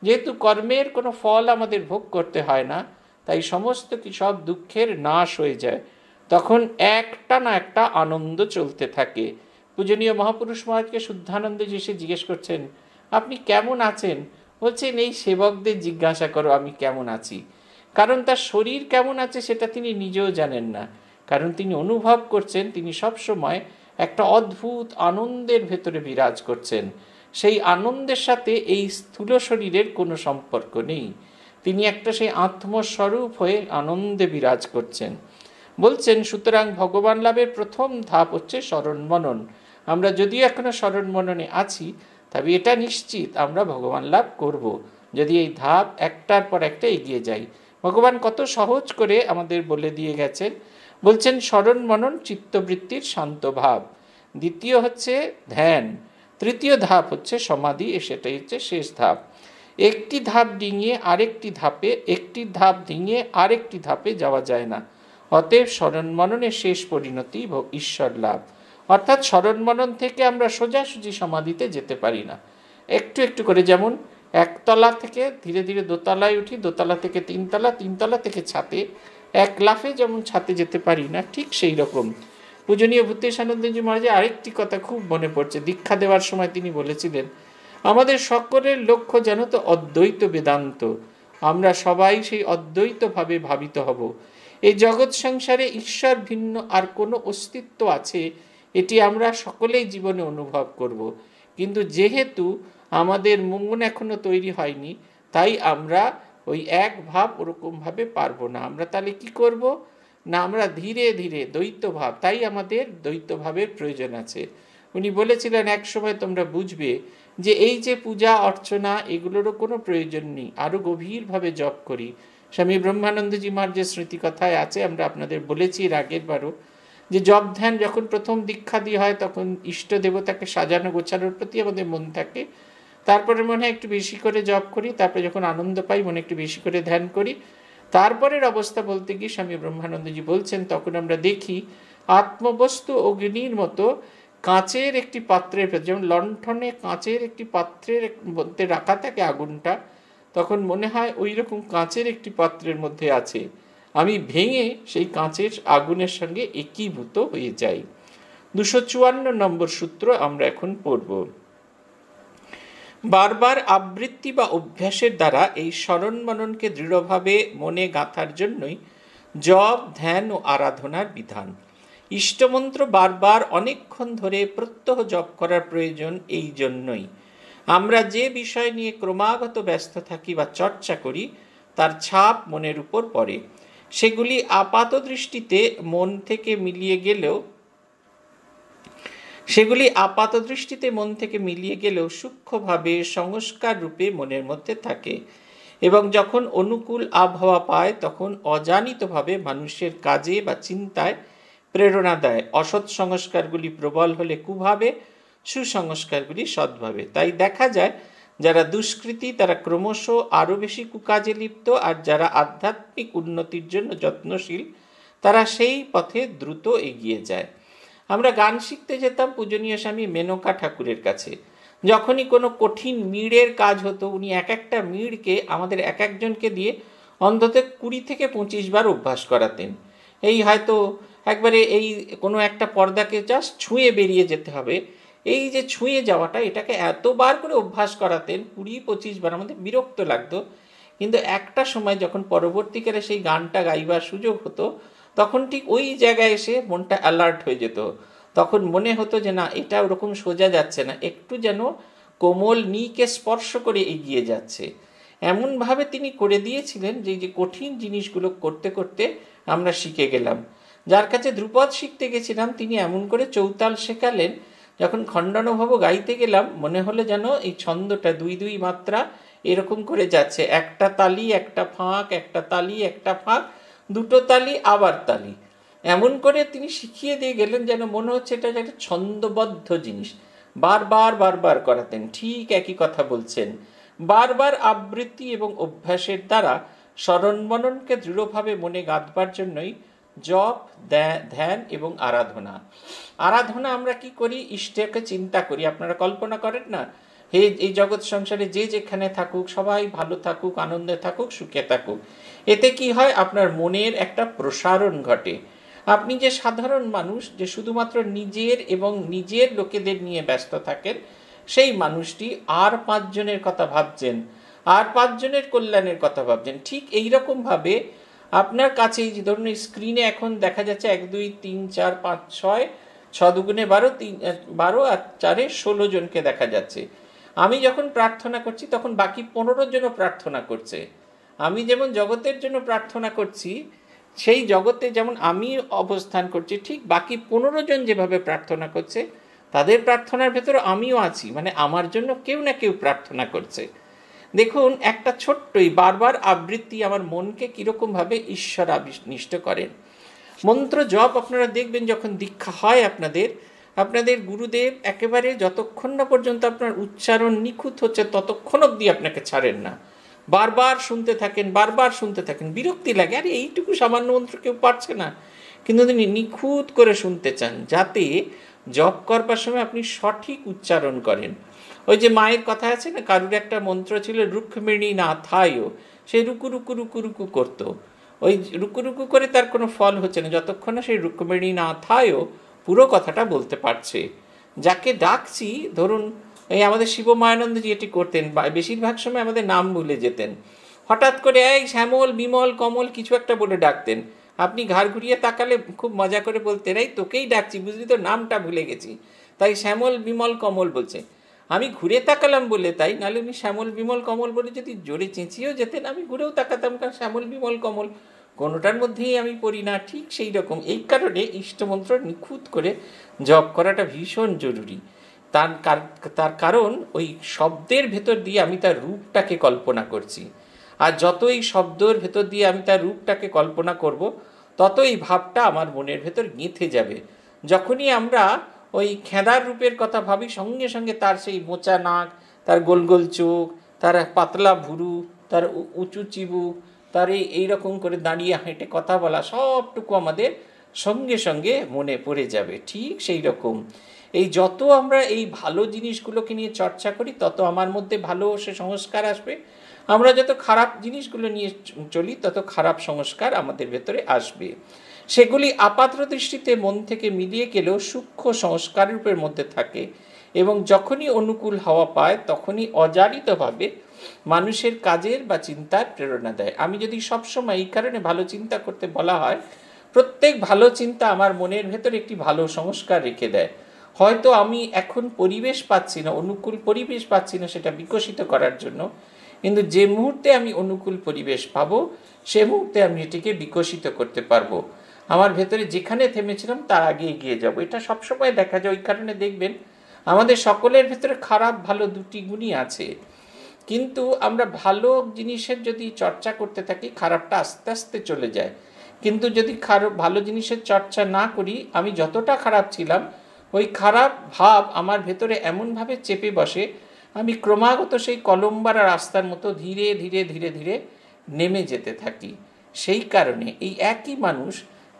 যেহেতু কর্মের কোনো ফল আমাদের ভোগ করতে হয় না তাই সমস্ত কি সব দুঃখের নাশ হয়ে যায় তখন একটা না একটা আনন্দ চলতে থাকে পূজনীয় মহাপুরুষ মহারাজকে যে সে জিজ্ঞেস করছেন আপনি কেমন আছেন বলছেন এই সেবকদের জিজ্ঞাসা করো আমি কেমন আছি কারণ তার শরীর কেমন আছে সেটা তিনি নিজেও জানেন না কারণ তিনি অনুভব করছেন তিনি সবসময় একটা অদ্ভুত আনন্দের ভেতরে বিরাজ করছেন সেই আনন্দের সাথে এই স্থূল শরীরের কোনো সম্পর্ক নেই তিনি একটা সেই আত্মস্বরূপ হয়ে আনন্দে বিরাজ করছেন বলছেন সুতরাং ভগবান লাভের প্রথম ধাপ হচ্ছে স্মরণ মনন আমরা যদিও এখনও স্মরণ মননে আছি তবে এটা নিশ্চিত আমরা ভগবান লাভ করব। যদি এই ধাপ একটার পর একটা এগিয়ে যাই ভগবান কত সহজ করে আমাদের বলে দিয়ে গেছেন বলছেন স্মরণ মনন চিত্তবৃত্তির শান্ত ভাব দ্বিতীয় হচ্ছে ধ্যান তৃতীয় ধাপ হচ্ছে সমাধি সেটাই হচ্ছে শেষ ধাপ একটি ধাপ ডিঙিয়ে আরেকটি ধাপে একটি ধাপ ডিঙিয়ে আরেকটি ধাপে যাওয়া যায় না অতএব স্মরণ মননের শেষ পরিণতি ঈশ্বর লাভ অর্থাৎ স্মরণ মনন থেকে আমরা সোজাসুজি সমাধিতে যেতে পারি না একটু একটু করে যেমন একতলা থেকে ধীরে ধীরে দোতলায় উঠি দোতলা থেকে তিনতলা তিনতলা থেকে ছাতে এক লাফে যেমন ছাতে যেতে পারি না ঠিক সেই রকম পূজনীয় ভূতেশানন্দজি মহারাজের আরেকটি কথা খুব মনে পড়ছে দীক্ষা দেওয়ার সময় তিনি বলেছিলেন আমাদের সকলের লক্ষ্য যেন তো অদ্বৈত বেদান্ত আমরা সবাই সেই অদ্বৈতভাবে ভাবিত হব এই জগৎ সংসারে ঈশ্বর ভিন্ন আর কোনো অস্তিত্ব আছে এটি আমরা সকলেই জীবনে অনুভব করব। কিন্তু যেহেতু আমাদের মন এখনও তৈরি হয়নি তাই আমরা ওই এক ভাব ওরকমভাবে পারবো না আমরা তাহলে কি করব না আমরা ধীরে ধীরে দ্বৈতভাব তাই আমাদের দ্বৈতভাবের প্রয়োজন আছে উনি বলেছিলেন এক সময় তোমরা বুঝবে যে এই যে পূজা অর্চনা এগুলোরও কোনো প্রয়োজন নেই আরও গভীরভাবে জপ করি স্বামী ব্রহ্মানন্দজি মার যে স্মৃতিকথায় আছে আমরা আপনাদের বলেছি এর আগের বারও যে জপ ধ্যান যখন প্রথম দীক্ষা দিয়ে হয় তখন ইষ্ট দেবতাকে সাজানো গোছানোর প্রতি আমাদের মন থাকে তারপরে মনে একটু বেশি করে জপ করি তারপরে যখন আনন্দ পাই মনে একটু বেশি করে ধ্যান করি তারপরের অবস্থা বলতে গিয়ে স্বামী ব্রহ্মানন্দজি বলছেন তখন আমরা দেখি আত্মবস্তু অগ্নির মতো কাঁচের একটি পাত্রের ভেতর যেমন লণ্ঠনে কাঁচের একটি পাত্রের মধ্যে রাখা থাকে আগুনটা তখন মনে হয় ওই রকম কাঁচের একটি পাত্রের মধ্যে আছে আমি ভেঙে সেই কাঁচের আগুনের সঙ্গে একীভূত হয়ে যাই দুশো চুয়ান্ন নম্বর সূত্র আমরা এখন পড়ব বারবার আবৃত্তি বা অভ্যাসের দ্বারা এই স্মরণ মননকে দৃঢ়ভাবে মনে গাঁথার জন্যই জপ ধ্যান ও আরাধনার বিধান ইষ্টমন্ত্র বারবার অনেকক্ষণ ধরে প্রত্যহ জপ করার প্রয়োজন এই জন্যই আমরা যে বিষয় নিয়ে ক্রমাগত ব্যস্ত থাকি বা চর্চা করি তার ছাপ মনের উপর পড়ে সেগুলি আপাত দৃষ্টিতে মন থেকে মিলিয়ে গেলেও সেগুলি আপাত দৃষ্টিতে মন থেকে মিলিয়ে গেলেও সূক্ষ্মভাবে সংস্কার রূপে মনের মধ্যে থাকে এবং যখন অনুকূল আবহাওয়া পায় তখন অজানিতভাবে মানুষের কাজে বা চিন্তায় প্রেরণা দেয় অসৎ সংস্কারগুলি প্রবল হলে কুভাবে সুসংস্কারগুলি সদ্ভাবে তাই দেখা যায় যারা দুষ্কৃতি তারা ক্রমশ আরও বেশি কুকাজে লিপ্ত আর যারা আধ্যাত্মিক উন্নতির জন্য যত্নশীল তারা সেই পথে দ্রুত এগিয়ে যায় আমরা গান শিখতে যেতাম পূজনীয় স্বামী মেনকা ঠাকুরের কাছে যখনই কোনো কঠিন মিড়ের কাজ হতো উনি এক একটা মিড়কে আমাদের এক একজনকে দিয়ে অন্তত কুড়ি থেকে পঁচিশ বার অভ্যাস করাতেন এই হয়তো একবারে এই কোনো একটা পর্দাকে জাস্ট ছুঁয়ে বেরিয়ে যেতে হবে এই যে ছুঁয়ে যাওয়াটা এটাকে এতবার করে অভ্যাস করাতেন কুড়ি পঁচিশ বার আমাদের বিরক্ত লাগতো কিন্তু একটা সময় যখন পরবর্তীকালে সেই গানটা গাইবার সুযোগ হতো তখন ঠিক ওই জায়গায় এসে মনটা অ্যালার্ট হয়ে যেত তখন মনে হতো যে না এটা ওরকম সোজা যাচ্ছে না একটু যেন কোমল নিকে স্পর্শ করে এগিয়ে যাচ্ছে এমনভাবে তিনি করে দিয়েছিলেন যে যে কঠিন জিনিসগুলো করতে করতে আমরা শিখে গেলাম যার কাছে ধ্রুপদ শিখতে গেছিলাম তিনি এমন করে চৌতাল শেখালেন যখন খণ্ডানুভব গাইতে গেলাম মনে হলো যেন এই ছন্দটা দুই দুই মাত্রা এরকম করে যাচ্ছে একটা তালি একটা ফাঁক একটা তালি একটা ফাঁক দুটো তালি আবার তালি এমন করে তিনি শিখিয়ে দিয়ে গেলেন যেন মনে হচ্ছে এটা একটা ছন্দবদ্ধ জিনিস বারবার বারবার করাতেন ঠিক একই কথা বলছেন বারবার আবৃত্তি এবং অভ্যাসের দ্বারা মননকে দৃঢ়ভাবে মনে গাঁথবার জন্যই জপ ধ্যান এবং আরাধনা আরাধনা আমরা কি করি ইষ্টকে চিন্তা করি আপনারা কল্পনা করেন না হে এই জগৎ সংসারে যে যেখানে থাকুক সবাই ভালো থাকুক আনন্দে থাকুক সুখে থাকুক এতে কি হয় আপনার মনের একটা প্রসারণ ঘটে আপনি যে সাধারণ মানুষ যে শুধুমাত্র নিজের এবং নিজের লোকেদের নিয়ে ব্যস্ত থাকেন সেই মানুষটি আর পাঁচজনের কথা ভাবছেন আর পাঁচজনের কল্যাণের কথা ভাবছেন ঠিক এই আপনার কাছে এই যে ধরুন স্ক্রিনে এখন দেখা যাচ্ছে এক দুই তিন চার পাঁচ ছয় ছ দুগুণে বারো তিন বারো আর চারে ষোলো জনকে দেখা যাচ্ছে আমি যখন প্রার্থনা করছি তখন বাকি পনেরো জনও প্রার্থনা করছে আমি যেমন জগতের জন্য প্রার্থনা করছি সেই জগতে যেমন আমি অবস্থান করছি ঠিক বাকি পনেরো জন যেভাবে প্রার্থনা করছে তাদের প্রার্থনার ভেতরে আমিও আছি মানে আমার জন্য কেউ না কেউ প্রার্থনা করছে দেখুন একটা ছোট্টই বারবার আবৃত্তি আমার মনকে কীরকমভাবে ঈশ্বর আবিষ্নিষ্ট করেন মন্ত্র জপ আপনারা দেখবেন যখন দীক্ষা হয় আপনাদের আপনাদের গুরুদেব একেবারে যতক্ষণ না পর্যন্ত আপনার উচ্চারণ নিখুঁত হচ্ছে ততক্ষণ অবধি আপনাকে ছাড়েন না বারবার শুনতে থাকেন বারবার শুনতে থাকেন বিরক্তি লাগে আরে এইটুকু সামান্য মন্ত্র কেউ পারছে না কিন্তু তিনি নিখুঁত করে শুনতে চান যাতে জপ করবার সময় আপনি সঠিক উচ্চারণ করেন ওই যে মায়ের কথা আছে না কারুর একটা মন্ত্র ছিল রুক্মিণী না থায়ও সে রুকু রুকু রুকু রুকু করতো ওই রুকু রুকু করে তার কোনো ফল হচ্ছে না যতক্ষণ না সেই রুক্মিণী না থায়ও পুরো কথাটা বলতে পারছে যাকে ডাকছি ধরুন এই আমাদের শিব যে এটি করতেন বেশিরভাগ সময় আমাদের নাম ভুলে যেতেন হঠাৎ করে এই শ্যামল বিমল কমল কিছু একটা বলে ডাকতেন আপনি ঘাড় ঘুরিয়ে তাকালে খুব মজা করে বলতেন এই তোকেই ডাকছি বুঝলি তো নামটা ভুলে গেছি তাই শ্যামল বিমল কমল বলছে আমি ঘুরে তাকালাম বলে তাই নাহলে উনি শ্যামল বিমল কমল বলে যদি জোরে চেঁচিয়েও যেতেন আমি ঘুরেও তাকাতাম কারণ শ্যামল বিমল কমল কোনোটার মধ্যেই আমি পড়ি না ঠিক সেই রকম এই কারণে ইষ্টমন্ত্র নিখুঁত করে জপ করাটা ভীষণ জরুরি তার তার কারণ ওই শব্দের ভেতর দিয়ে আমি তার রূপটাকে কল্পনা করছি আর যত এই শব্দের ভেতর দিয়ে আমি তার রূপটাকে কল্পনা করব তত এই ভাবটা আমার মনের ভেতর গেঁথে যাবে যখনই আমরা ওই খেঁদার রূপের কথা ভাবি সঙ্গে সঙ্গে তার সেই মোচা নাক তার গোল গোল চোখ তার পাতলা ভুরু তার উঁচু চিবুক তার এই এইরকম করে দাঁড়িয়ে হেঁটে কথা বলা সবটুকু আমাদের সঙ্গে সঙ্গে মনে পড়ে যাবে ঠিক সেই রকম এই যত আমরা এই ভালো জিনিসগুলোকে নিয়ে চর্চা করি তত আমার মধ্যে ভালো সে সংস্কার আসবে আমরা যত খারাপ জিনিসগুলো নিয়ে চলি তত খারাপ সংস্কার আমাদের ভেতরে আসবে সেগুলি আপাত্র দৃষ্টিতে মন থেকে মিলিয়ে গেলেও সূক্ষ্ম সংস্কাররূপের মধ্যে থাকে এবং যখনই অনুকূল হাওয়া পায় তখনই অজারিতভাবে মানুষের কাজের বা চিন্তার প্রেরণা দেয় আমি যদি সবসময় এই কারণে ভালো চিন্তা করতে বলা হয় প্রত্যেক ভালো চিন্তা আমার মনের ভেতরে একটি ভালো সংস্কার রেখে দেয় হয়তো আমি এখন পরিবেশ পাচ্ছি না অনুকূল পরিবেশ পাচ্ছি না সেটা বিকশিত করার জন্য কিন্তু যে মুহূর্তে আমি অনুকূল পরিবেশ পাব সে মুহূর্তে আমি এটিকে বিকশিত করতে পারবো আমার ভেতরে যেখানে থেমেছিলাম তার আগে এগিয়ে যাব এটা সবসময় দেখা যায় ওই কারণে দেখবেন আমাদের সকলের ভেতরে খারাপ ভালো দুটি গুণই আছে কিন্তু আমরা ভালো জিনিসের যদি চর্চা করতে থাকি খারাপটা আস্তে আস্তে চলে যায় কিন্তু যদি খারাপ ভালো জিনিসের চর্চা না করি আমি যতটা খারাপ ছিলাম ওই খারাপ ভাব আমার ভেতরে এমনভাবে চেপে বসে আমি ক্রমাগত সেই কলম্বার রাস্তার মতো ধীরে ধীরে ধীরে ধীরে নেমে যেতে থাকি সেই কারণে এই একই মানুষ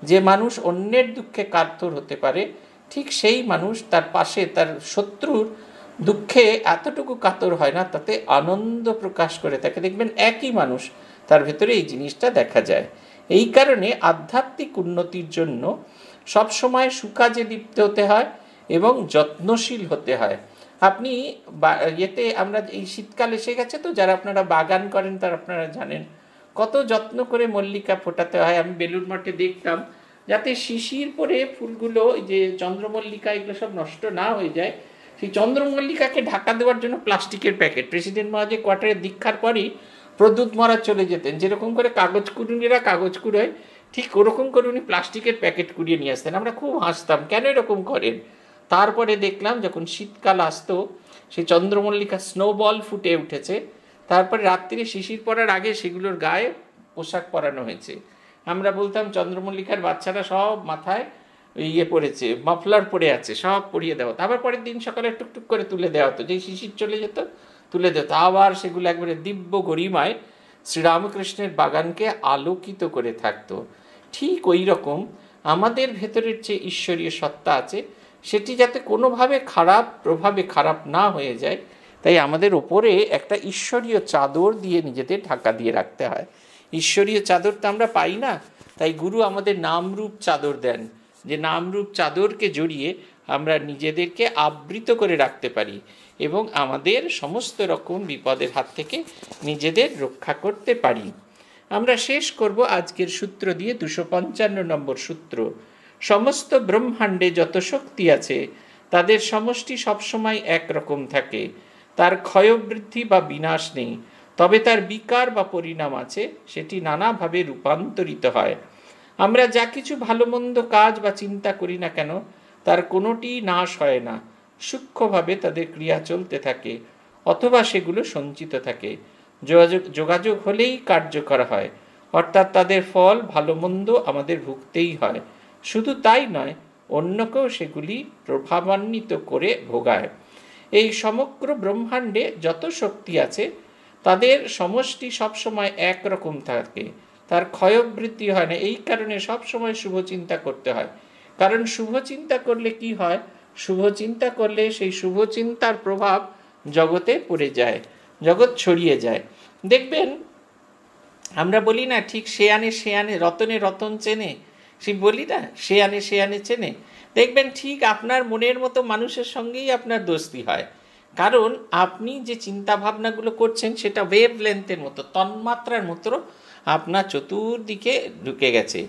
যে মানুষ অন্যের দুঃখে কার্তর হতে পারে ঠিক সেই মানুষ তার পাশে তার শত্রুর দুঃখে এতটুকু কাতর হয় না তাতে আনন্দ প্রকাশ করে থাকে দেখবেন একই মানুষ তার ভেতরে এই জিনিসটা দেখা যায় এই কারণে আধ্যাত্মিক উন্নতির জন্য সবসময় সুকাজে লিপ্ত হতে হয় এবং যত্নশীল হতে হয় আপনি ইয়েতে আমরা এই শীতকাল এসে গেছে তো যারা আপনারা বাগান করেন তারা আপনারা জানেন কত যত্ন করে মল্লিকা ফোটাতে হয় আমি বেলুর মঠে দেখতাম যাতে শিশির পরে ফুলগুলো যে চন্দ্রমল্লিকা এগুলো সব নষ্ট না হয়ে যায় সেই চন্দ্রমল্লিকাকে ঢাকা দেওয়ার জন্য প্লাস্টিকের প্যাকেট প্রেসিডেন্ট মহাজে কোয়ার্টারে দীক্ষার পরই প্রদ্যুত মারা চলে যেতেন যেরকম করে কাগজ কুড়ুনিরা কাগজ কুড়ায় ঠিক ওরকম করে উনি প্লাস্টিকের প্যাকেট কুড়িয়ে নিয়ে আসতেন আমরা খুব হাসতাম কেন এরকম করেন তারপরে দেখলাম যখন শীতকাল আসতো সেই চন্দ্রমল্লিকা স্নোবল ফুটে উঠেছে তারপরে রাত্রিরে শিশির পড়ার আগে সেগুলোর গায়ে পোশাক পরানো হয়েছে আমরা বলতাম চন্দ্রমল্লিকার বাচ্চারা সব মাথায় ইয়ে পড়েছে মাফলার পড়ে আছে সব পরিয়ে দেওয়া হতো আবার পরের দিন সকালে টুকটুক করে তুলে দেওয়া হতো যে শিশির চলে যেত তুলে দিত আবার সেগুলো একবারে দিব্য গরিমায় শ্রীরামকৃষ্ণের বাগানকে আলোকিত করে থাকত ঠিক ওই রকম আমাদের ভেতরের যে ঈশ্বরীয় সত্তা আছে সেটি যাতে কোনোভাবে খারাপ প্রভাবে খারাপ না হয়ে যায় তাই আমাদের ওপরে একটা ঈশ্বরীয় চাদর দিয়ে নিজেদের ঢাকা দিয়ে রাখতে হয় ঈশ্বরীয় চাদর তো আমরা পাই না তাই গুরু আমাদের নামরূপ চাদর দেন যে নামরূপ চাদরকে জড়িয়ে আমরা নিজেদেরকে আবৃত করে রাখতে পারি এবং আমাদের সমস্ত রকম বিপদের হাত থেকে নিজেদের রক্ষা করতে পারি আমরা শেষ করব আজকের সূত্র দিয়ে দুশো পঞ্চান্ন নম্বর সূত্র সমস্ত ব্রহ্মাণ্ডে যত শক্তি আছে তাদের সমষ্টি সবসময় একরকম থাকে তার ক্ষয়বৃদ্ধি বা বিনাশ নেই তবে তার বিকার বা পরিণাম আছে সেটি নানাভাবে রূপান্তরিত হয় আমরা যা কিছু ভালো মন্দ কাজ বা চিন্তা করি না কেন তার কোনোটি নাশ হয় না সূক্ষ্মভাবে তাদের ক্রিয়া চলতে থাকে অথবা সেগুলো সঞ্চিত থাকে যোগাযোগ যোগাযোগ হলেই কার্যকর হয় অর্থাৎ তাদের ফল ভালো মন্দ আমাদের ভুগতেই হয় শুধু তাই নয় অন্যকেও সেগুলি প্রভাবান্বিত করে ভোগায় এই সমগ্র ব্রহ্মাণ্ডে যত শক্তি আছে তাদের সমষ্টি সবসময় একরকম থাকে তার ক্ষয়বৃত্তি হয় না এই কারণে সবসময় শুভ চিন্তা করতে হয় কারণ শুভ চিন্তা করলে কি হয় শুভ চিন্তা করলে সেই শুভ চিন্তার প্রভাব জগতে পড়ে যায় জগৎ ছড়িয়ে যায় দেখবেন আমরা বলি না ঠিক সে আনে সে আনে রতনে রতন চেনে সে বলি না সে আনে সে আনে চেনে দেখবেন ঠিক আপনার মনের মতো মানুষের সঙ্গেই আপনার দোস্তি হয় কারণ আপনি যে চিন্তা ভাবনাগুলো করছেন সেটা ওয়েভ লেন্থের মতো তন্মাত্রার মতো আপনার চতুর্দিকে ঢুকে গেছে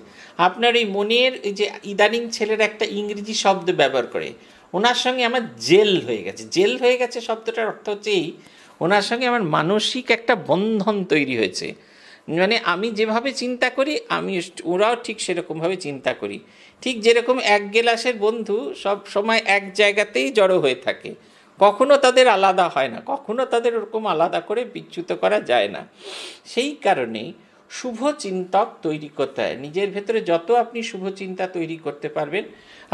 আপনার এই মনের যে ইদানিং ছেলের একটা ইংরেজি শব্দ ব্যবহার করে ওনার সঙ্গে আমার জেল হয়ে গেছে জেল হয়ে গেছে শব্দটার অর্থ হচ্ছে এই ওনার সঙ্গে আমার মানসিক একটা বন্ধন তৈরি হয়েছে মানে আমি যেভাবে চিন্তা করি আমি ওরাও ঠিক সেরকমভাবে চিন্তা করি ঠিক যেরকম এক গেলাসের বন্ধু সব সময় এক জায়গাতেই জড়ো হয়ে থাকে কখনো তাদের আলাদা হয় না কখনো তাদের ওরকম আলাদা করে বিচ্যুত করা যায় না সেই কারণে শুভ চিন্তক তৈরি করতে হয় নিজের ভেতরে যত আপনি শুভ চিন্তা তৈরি করতে পারবেন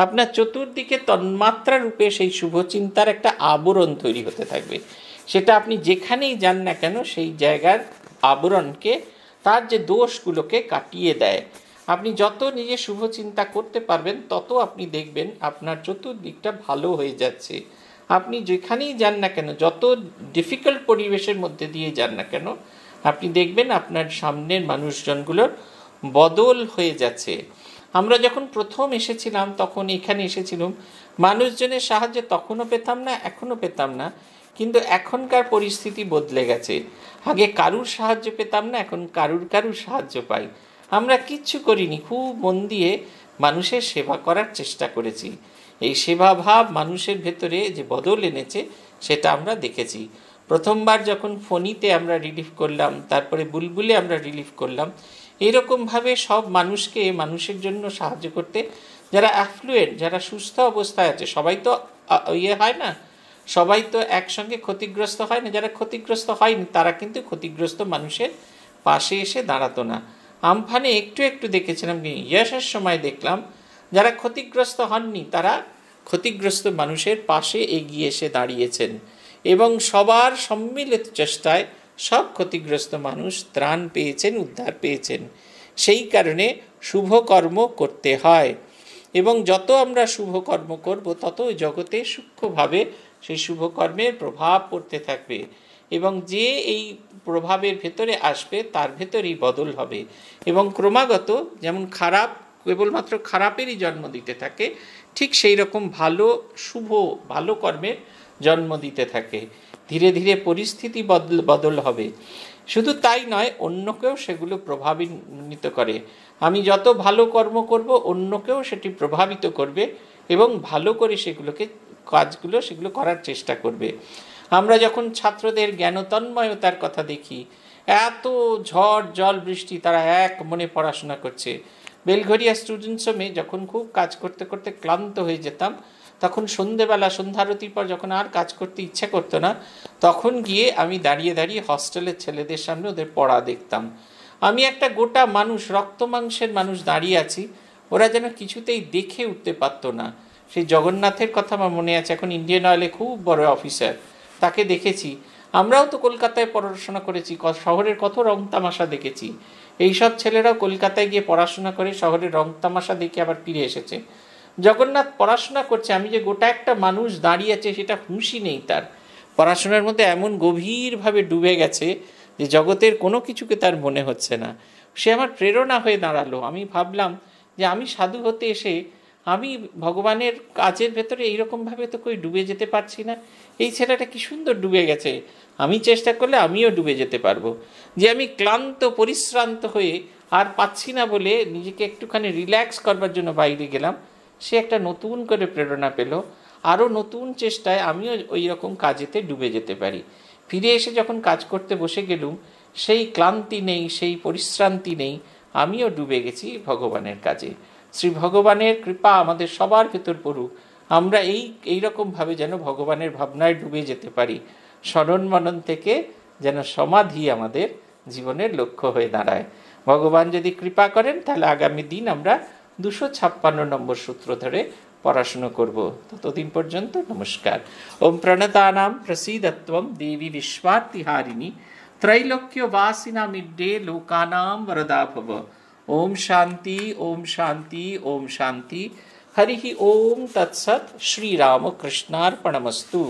আপনার চতুর্দিকে তন্মাত্রা রূপে সেই শুভ চিন্তার একটা আবরণ তৈরি হতে থাকবে সেটা আপনি যেখানেই যান না কেন সেই জায়গার আবরণকে তার যে দোষগুলোকে কাটিয়ে দেয় আপনি যত নিজে শুভ চিন্তা করতে পারবেন তত আপনি দেখবেন আপনার চতুর্দিকটা ভালো হয়ে যাচ্ছে আপনি যেখানেই যান না কেন যত ডিফিকাল্ট পরিবেশের মধ্যে দিয়ে যান না কেন আপনি দেখবেন আপনার সামনের মানুষজনগুলোর বদল হয়ে যাচ্ছে আমরা যখন প্রথম এসেছিলাম তখন এখানে এসেছিলাম মানুষজনের সাহায্য তখনও পেতাম না এখনও পেতাম না কিন্তু এখনকার পরিস্থিতি বদলে গেছে আগে কারুর সাহায্য পেতাম না এখন কারুর কারুর সাহায্য পাই আমরা কিচ্ছু করিনি খুব মন দিয়ে মানুষের সেবা করার চেষ্টা করেছি এই সেবাভাব মানুষের ভেতরে যে বদল এনেছে সেটা আমরা দেখেছি প্রথমবার যখন ফণিতে আমরা রিলিফ করলাম তারপরে বুলবুলে আমরা রিলিফ করলাম এরকমভাবে সব মানুষকে মানুষের জন্য সাহায্য করতে যারা অ্যাফ্লুয়েন্ট যারা সুস্থ অবস্থায় আছে সবাই তো ইয়ে হয় না সবাই তো একসঙ্গে ক্ষতিগ্রস্ত হয় না যারা ক্ষতিগ্রস্ত হয়নি তারা কিন্তু ক্ষতিগ্রস্ত মানুষের পাশে এসে দাঁড়াতো না আমফানে একটু একটু দেখেছিলাম কি ইয়াসের সময় দেখলাম যারা ক্ষতিগ্রস্ত হননি তারা ক্ষতিগ্রস্ত মানুষের পাশে এগিয়ে এসে দাঁড়িয়েছেন এবং সবার সম্মিলিত চেষ্টায় সব ক্ষতিগ্রস্ত মানুষ ত্রাণ পেয়েছেন উদ্ধার পেয়েছেন সেই কারণে শুভকর্ম করতে হয় এবং যত আমরা শুভকর্ম কর্ম করব তত জগতে সূক্ষ্মভাবে সেই শুভকর্মের প্রভাব পড়তে থাকবে এবং যে এই প্রভাবের ভেতরে আসবে তার ভেতরেই বদল হবে এবং ক্রমাগত যেমন খারাপ কেবলমাত্র খারাপেরই জন্ম দিতে থাকে ঠিক সেই রকম ভালো শুভ ভালো কর্মের জন্ম দিতে থাকে ধীরে ধীরে পরিস্থিতি বদল বদল হবে শুধু তাই নয় অন্যকেও সেগুলো প্রভাবিত করে আমি যত ভালো কর্ম করব অন্যকেও সেটি প্রভাবিত করবে এবং ভালো করে সেগুলোকে কাজগুলো সেগুলো করার চেষ্টা করবে আমরা যখন ছাত্রদের জ্ঞানতন্ময়তার কথা দেখি এত ঝড় জল বৃষ্টি তারা এক মনে পড়াশোনা করছে বেলঘরিয়া স্টুডেন্টস স্টুডেন্টসমে যখন খুব কাজ করতে করতে ক্লান্ত হয়ে যেতাম তখন সন্ধেবেলা সন্ধ্যারতির পর যখন আর কাজ করতে ইচ্ছে করতো না তখন গিয়ে আমি দাঁড়িয়ে দাঁড়িয়ে হস্টেলের ছেলেদের সামনে ওদের পড়া দেখতাম আমি একটা গোটা মানুষ রক্ত মাংসের মানুষ দাঁড়িয়ে আছি ওরা যেন কিছুতেই দেখে উঠতে পারতো না সেই জগন্নাথের কথা আমার মনে আছে এখন ইন্ডিয়ান অয়েলে খুব বড় অফিসার তাকে দেখেছি আমরাও তো কলকাতায় পড়াশোনা করেছি শহরের কত রং তামাশা দেখেছি এইসব ছেলেরাও কলকাতায় গিয়ে পড়াশোনা করে শহরের রং তামাশা দেখে আবার ফিরে এসেছে জগন্নাথ পড়াশোনা করছে আমি যে গোটা একটা মানুষ দাঁড়িয়ে আছে সেটা হুঁশি নেই তার পড়াশোনার মধ্যে এমন গভীরভাবে ডুবে গেছে যে জগতের কোনো কিছুকে তার মনে হচ্ছে না সে আমার প্রেরণা হয়ে দাঁড়ালো আমি ভাবলাম যে আমি সাধু হতে এসে আমি ভগবানের কাজের ভেতরে এইরকমভাবে তো কই ডুবে যেতে পারছি না এই ছেলেটা কি সুন্দর ডুবে গেছে আমি চেষ্টা করলে আমিও ডুবে যেতে পারবো যে আমি ক্লান্ত পরিশ্রান্ত হয়ে আর পাচ্ছি না বলে নিজেকে একটুখানি রিল্যাক্স করবার জন্য বাইরে গেলাম সে একটা নতুন করে প্রেরণা পেল আরও নতুন চেষ্টায় আমিও ওই রকম কাজেতে ডুবে যেতে পারি ফিরে এসে যখন কাজ করতে বসে গেলুম সেই ক্লান্তি নেই সেই পরিশ্রান্তি নেই আমিও ডুবে গেছি ভগবানের কাজে শ্রী ভগবানের কৃপা আমাদের সবার ভেতর পড়ুক আমরা এই এইরকমভাবে যেন ভগবানের ভাবনায় ডুবে যেতে পারি স্মরণ মনন থেকে যেন সমাধি আমাদের জীবনের লক্ষ্য হয়ে দাঁড়ায় ভগবান যদি কৃপা করেন তাহলে আগামী দিন আমরা দুশো ছাপ্পান্ন নম্বর সূত্র ধরে পড়াশুনো করব ততদিন পর্যন্ত নমস্কার ওম প্রণতানাম প্রসীদত্বম দেবী বিশ্বার্তিহারিণী ত্রৈলোক্য বাসিনা মিড্ডে লোকানাম বরদা ভব ওম শান্তি ওম শান্তি ওম শান্তি হরি ওম তৎসৎ শ্রীরামকৃষ্ণার্পণমস্তু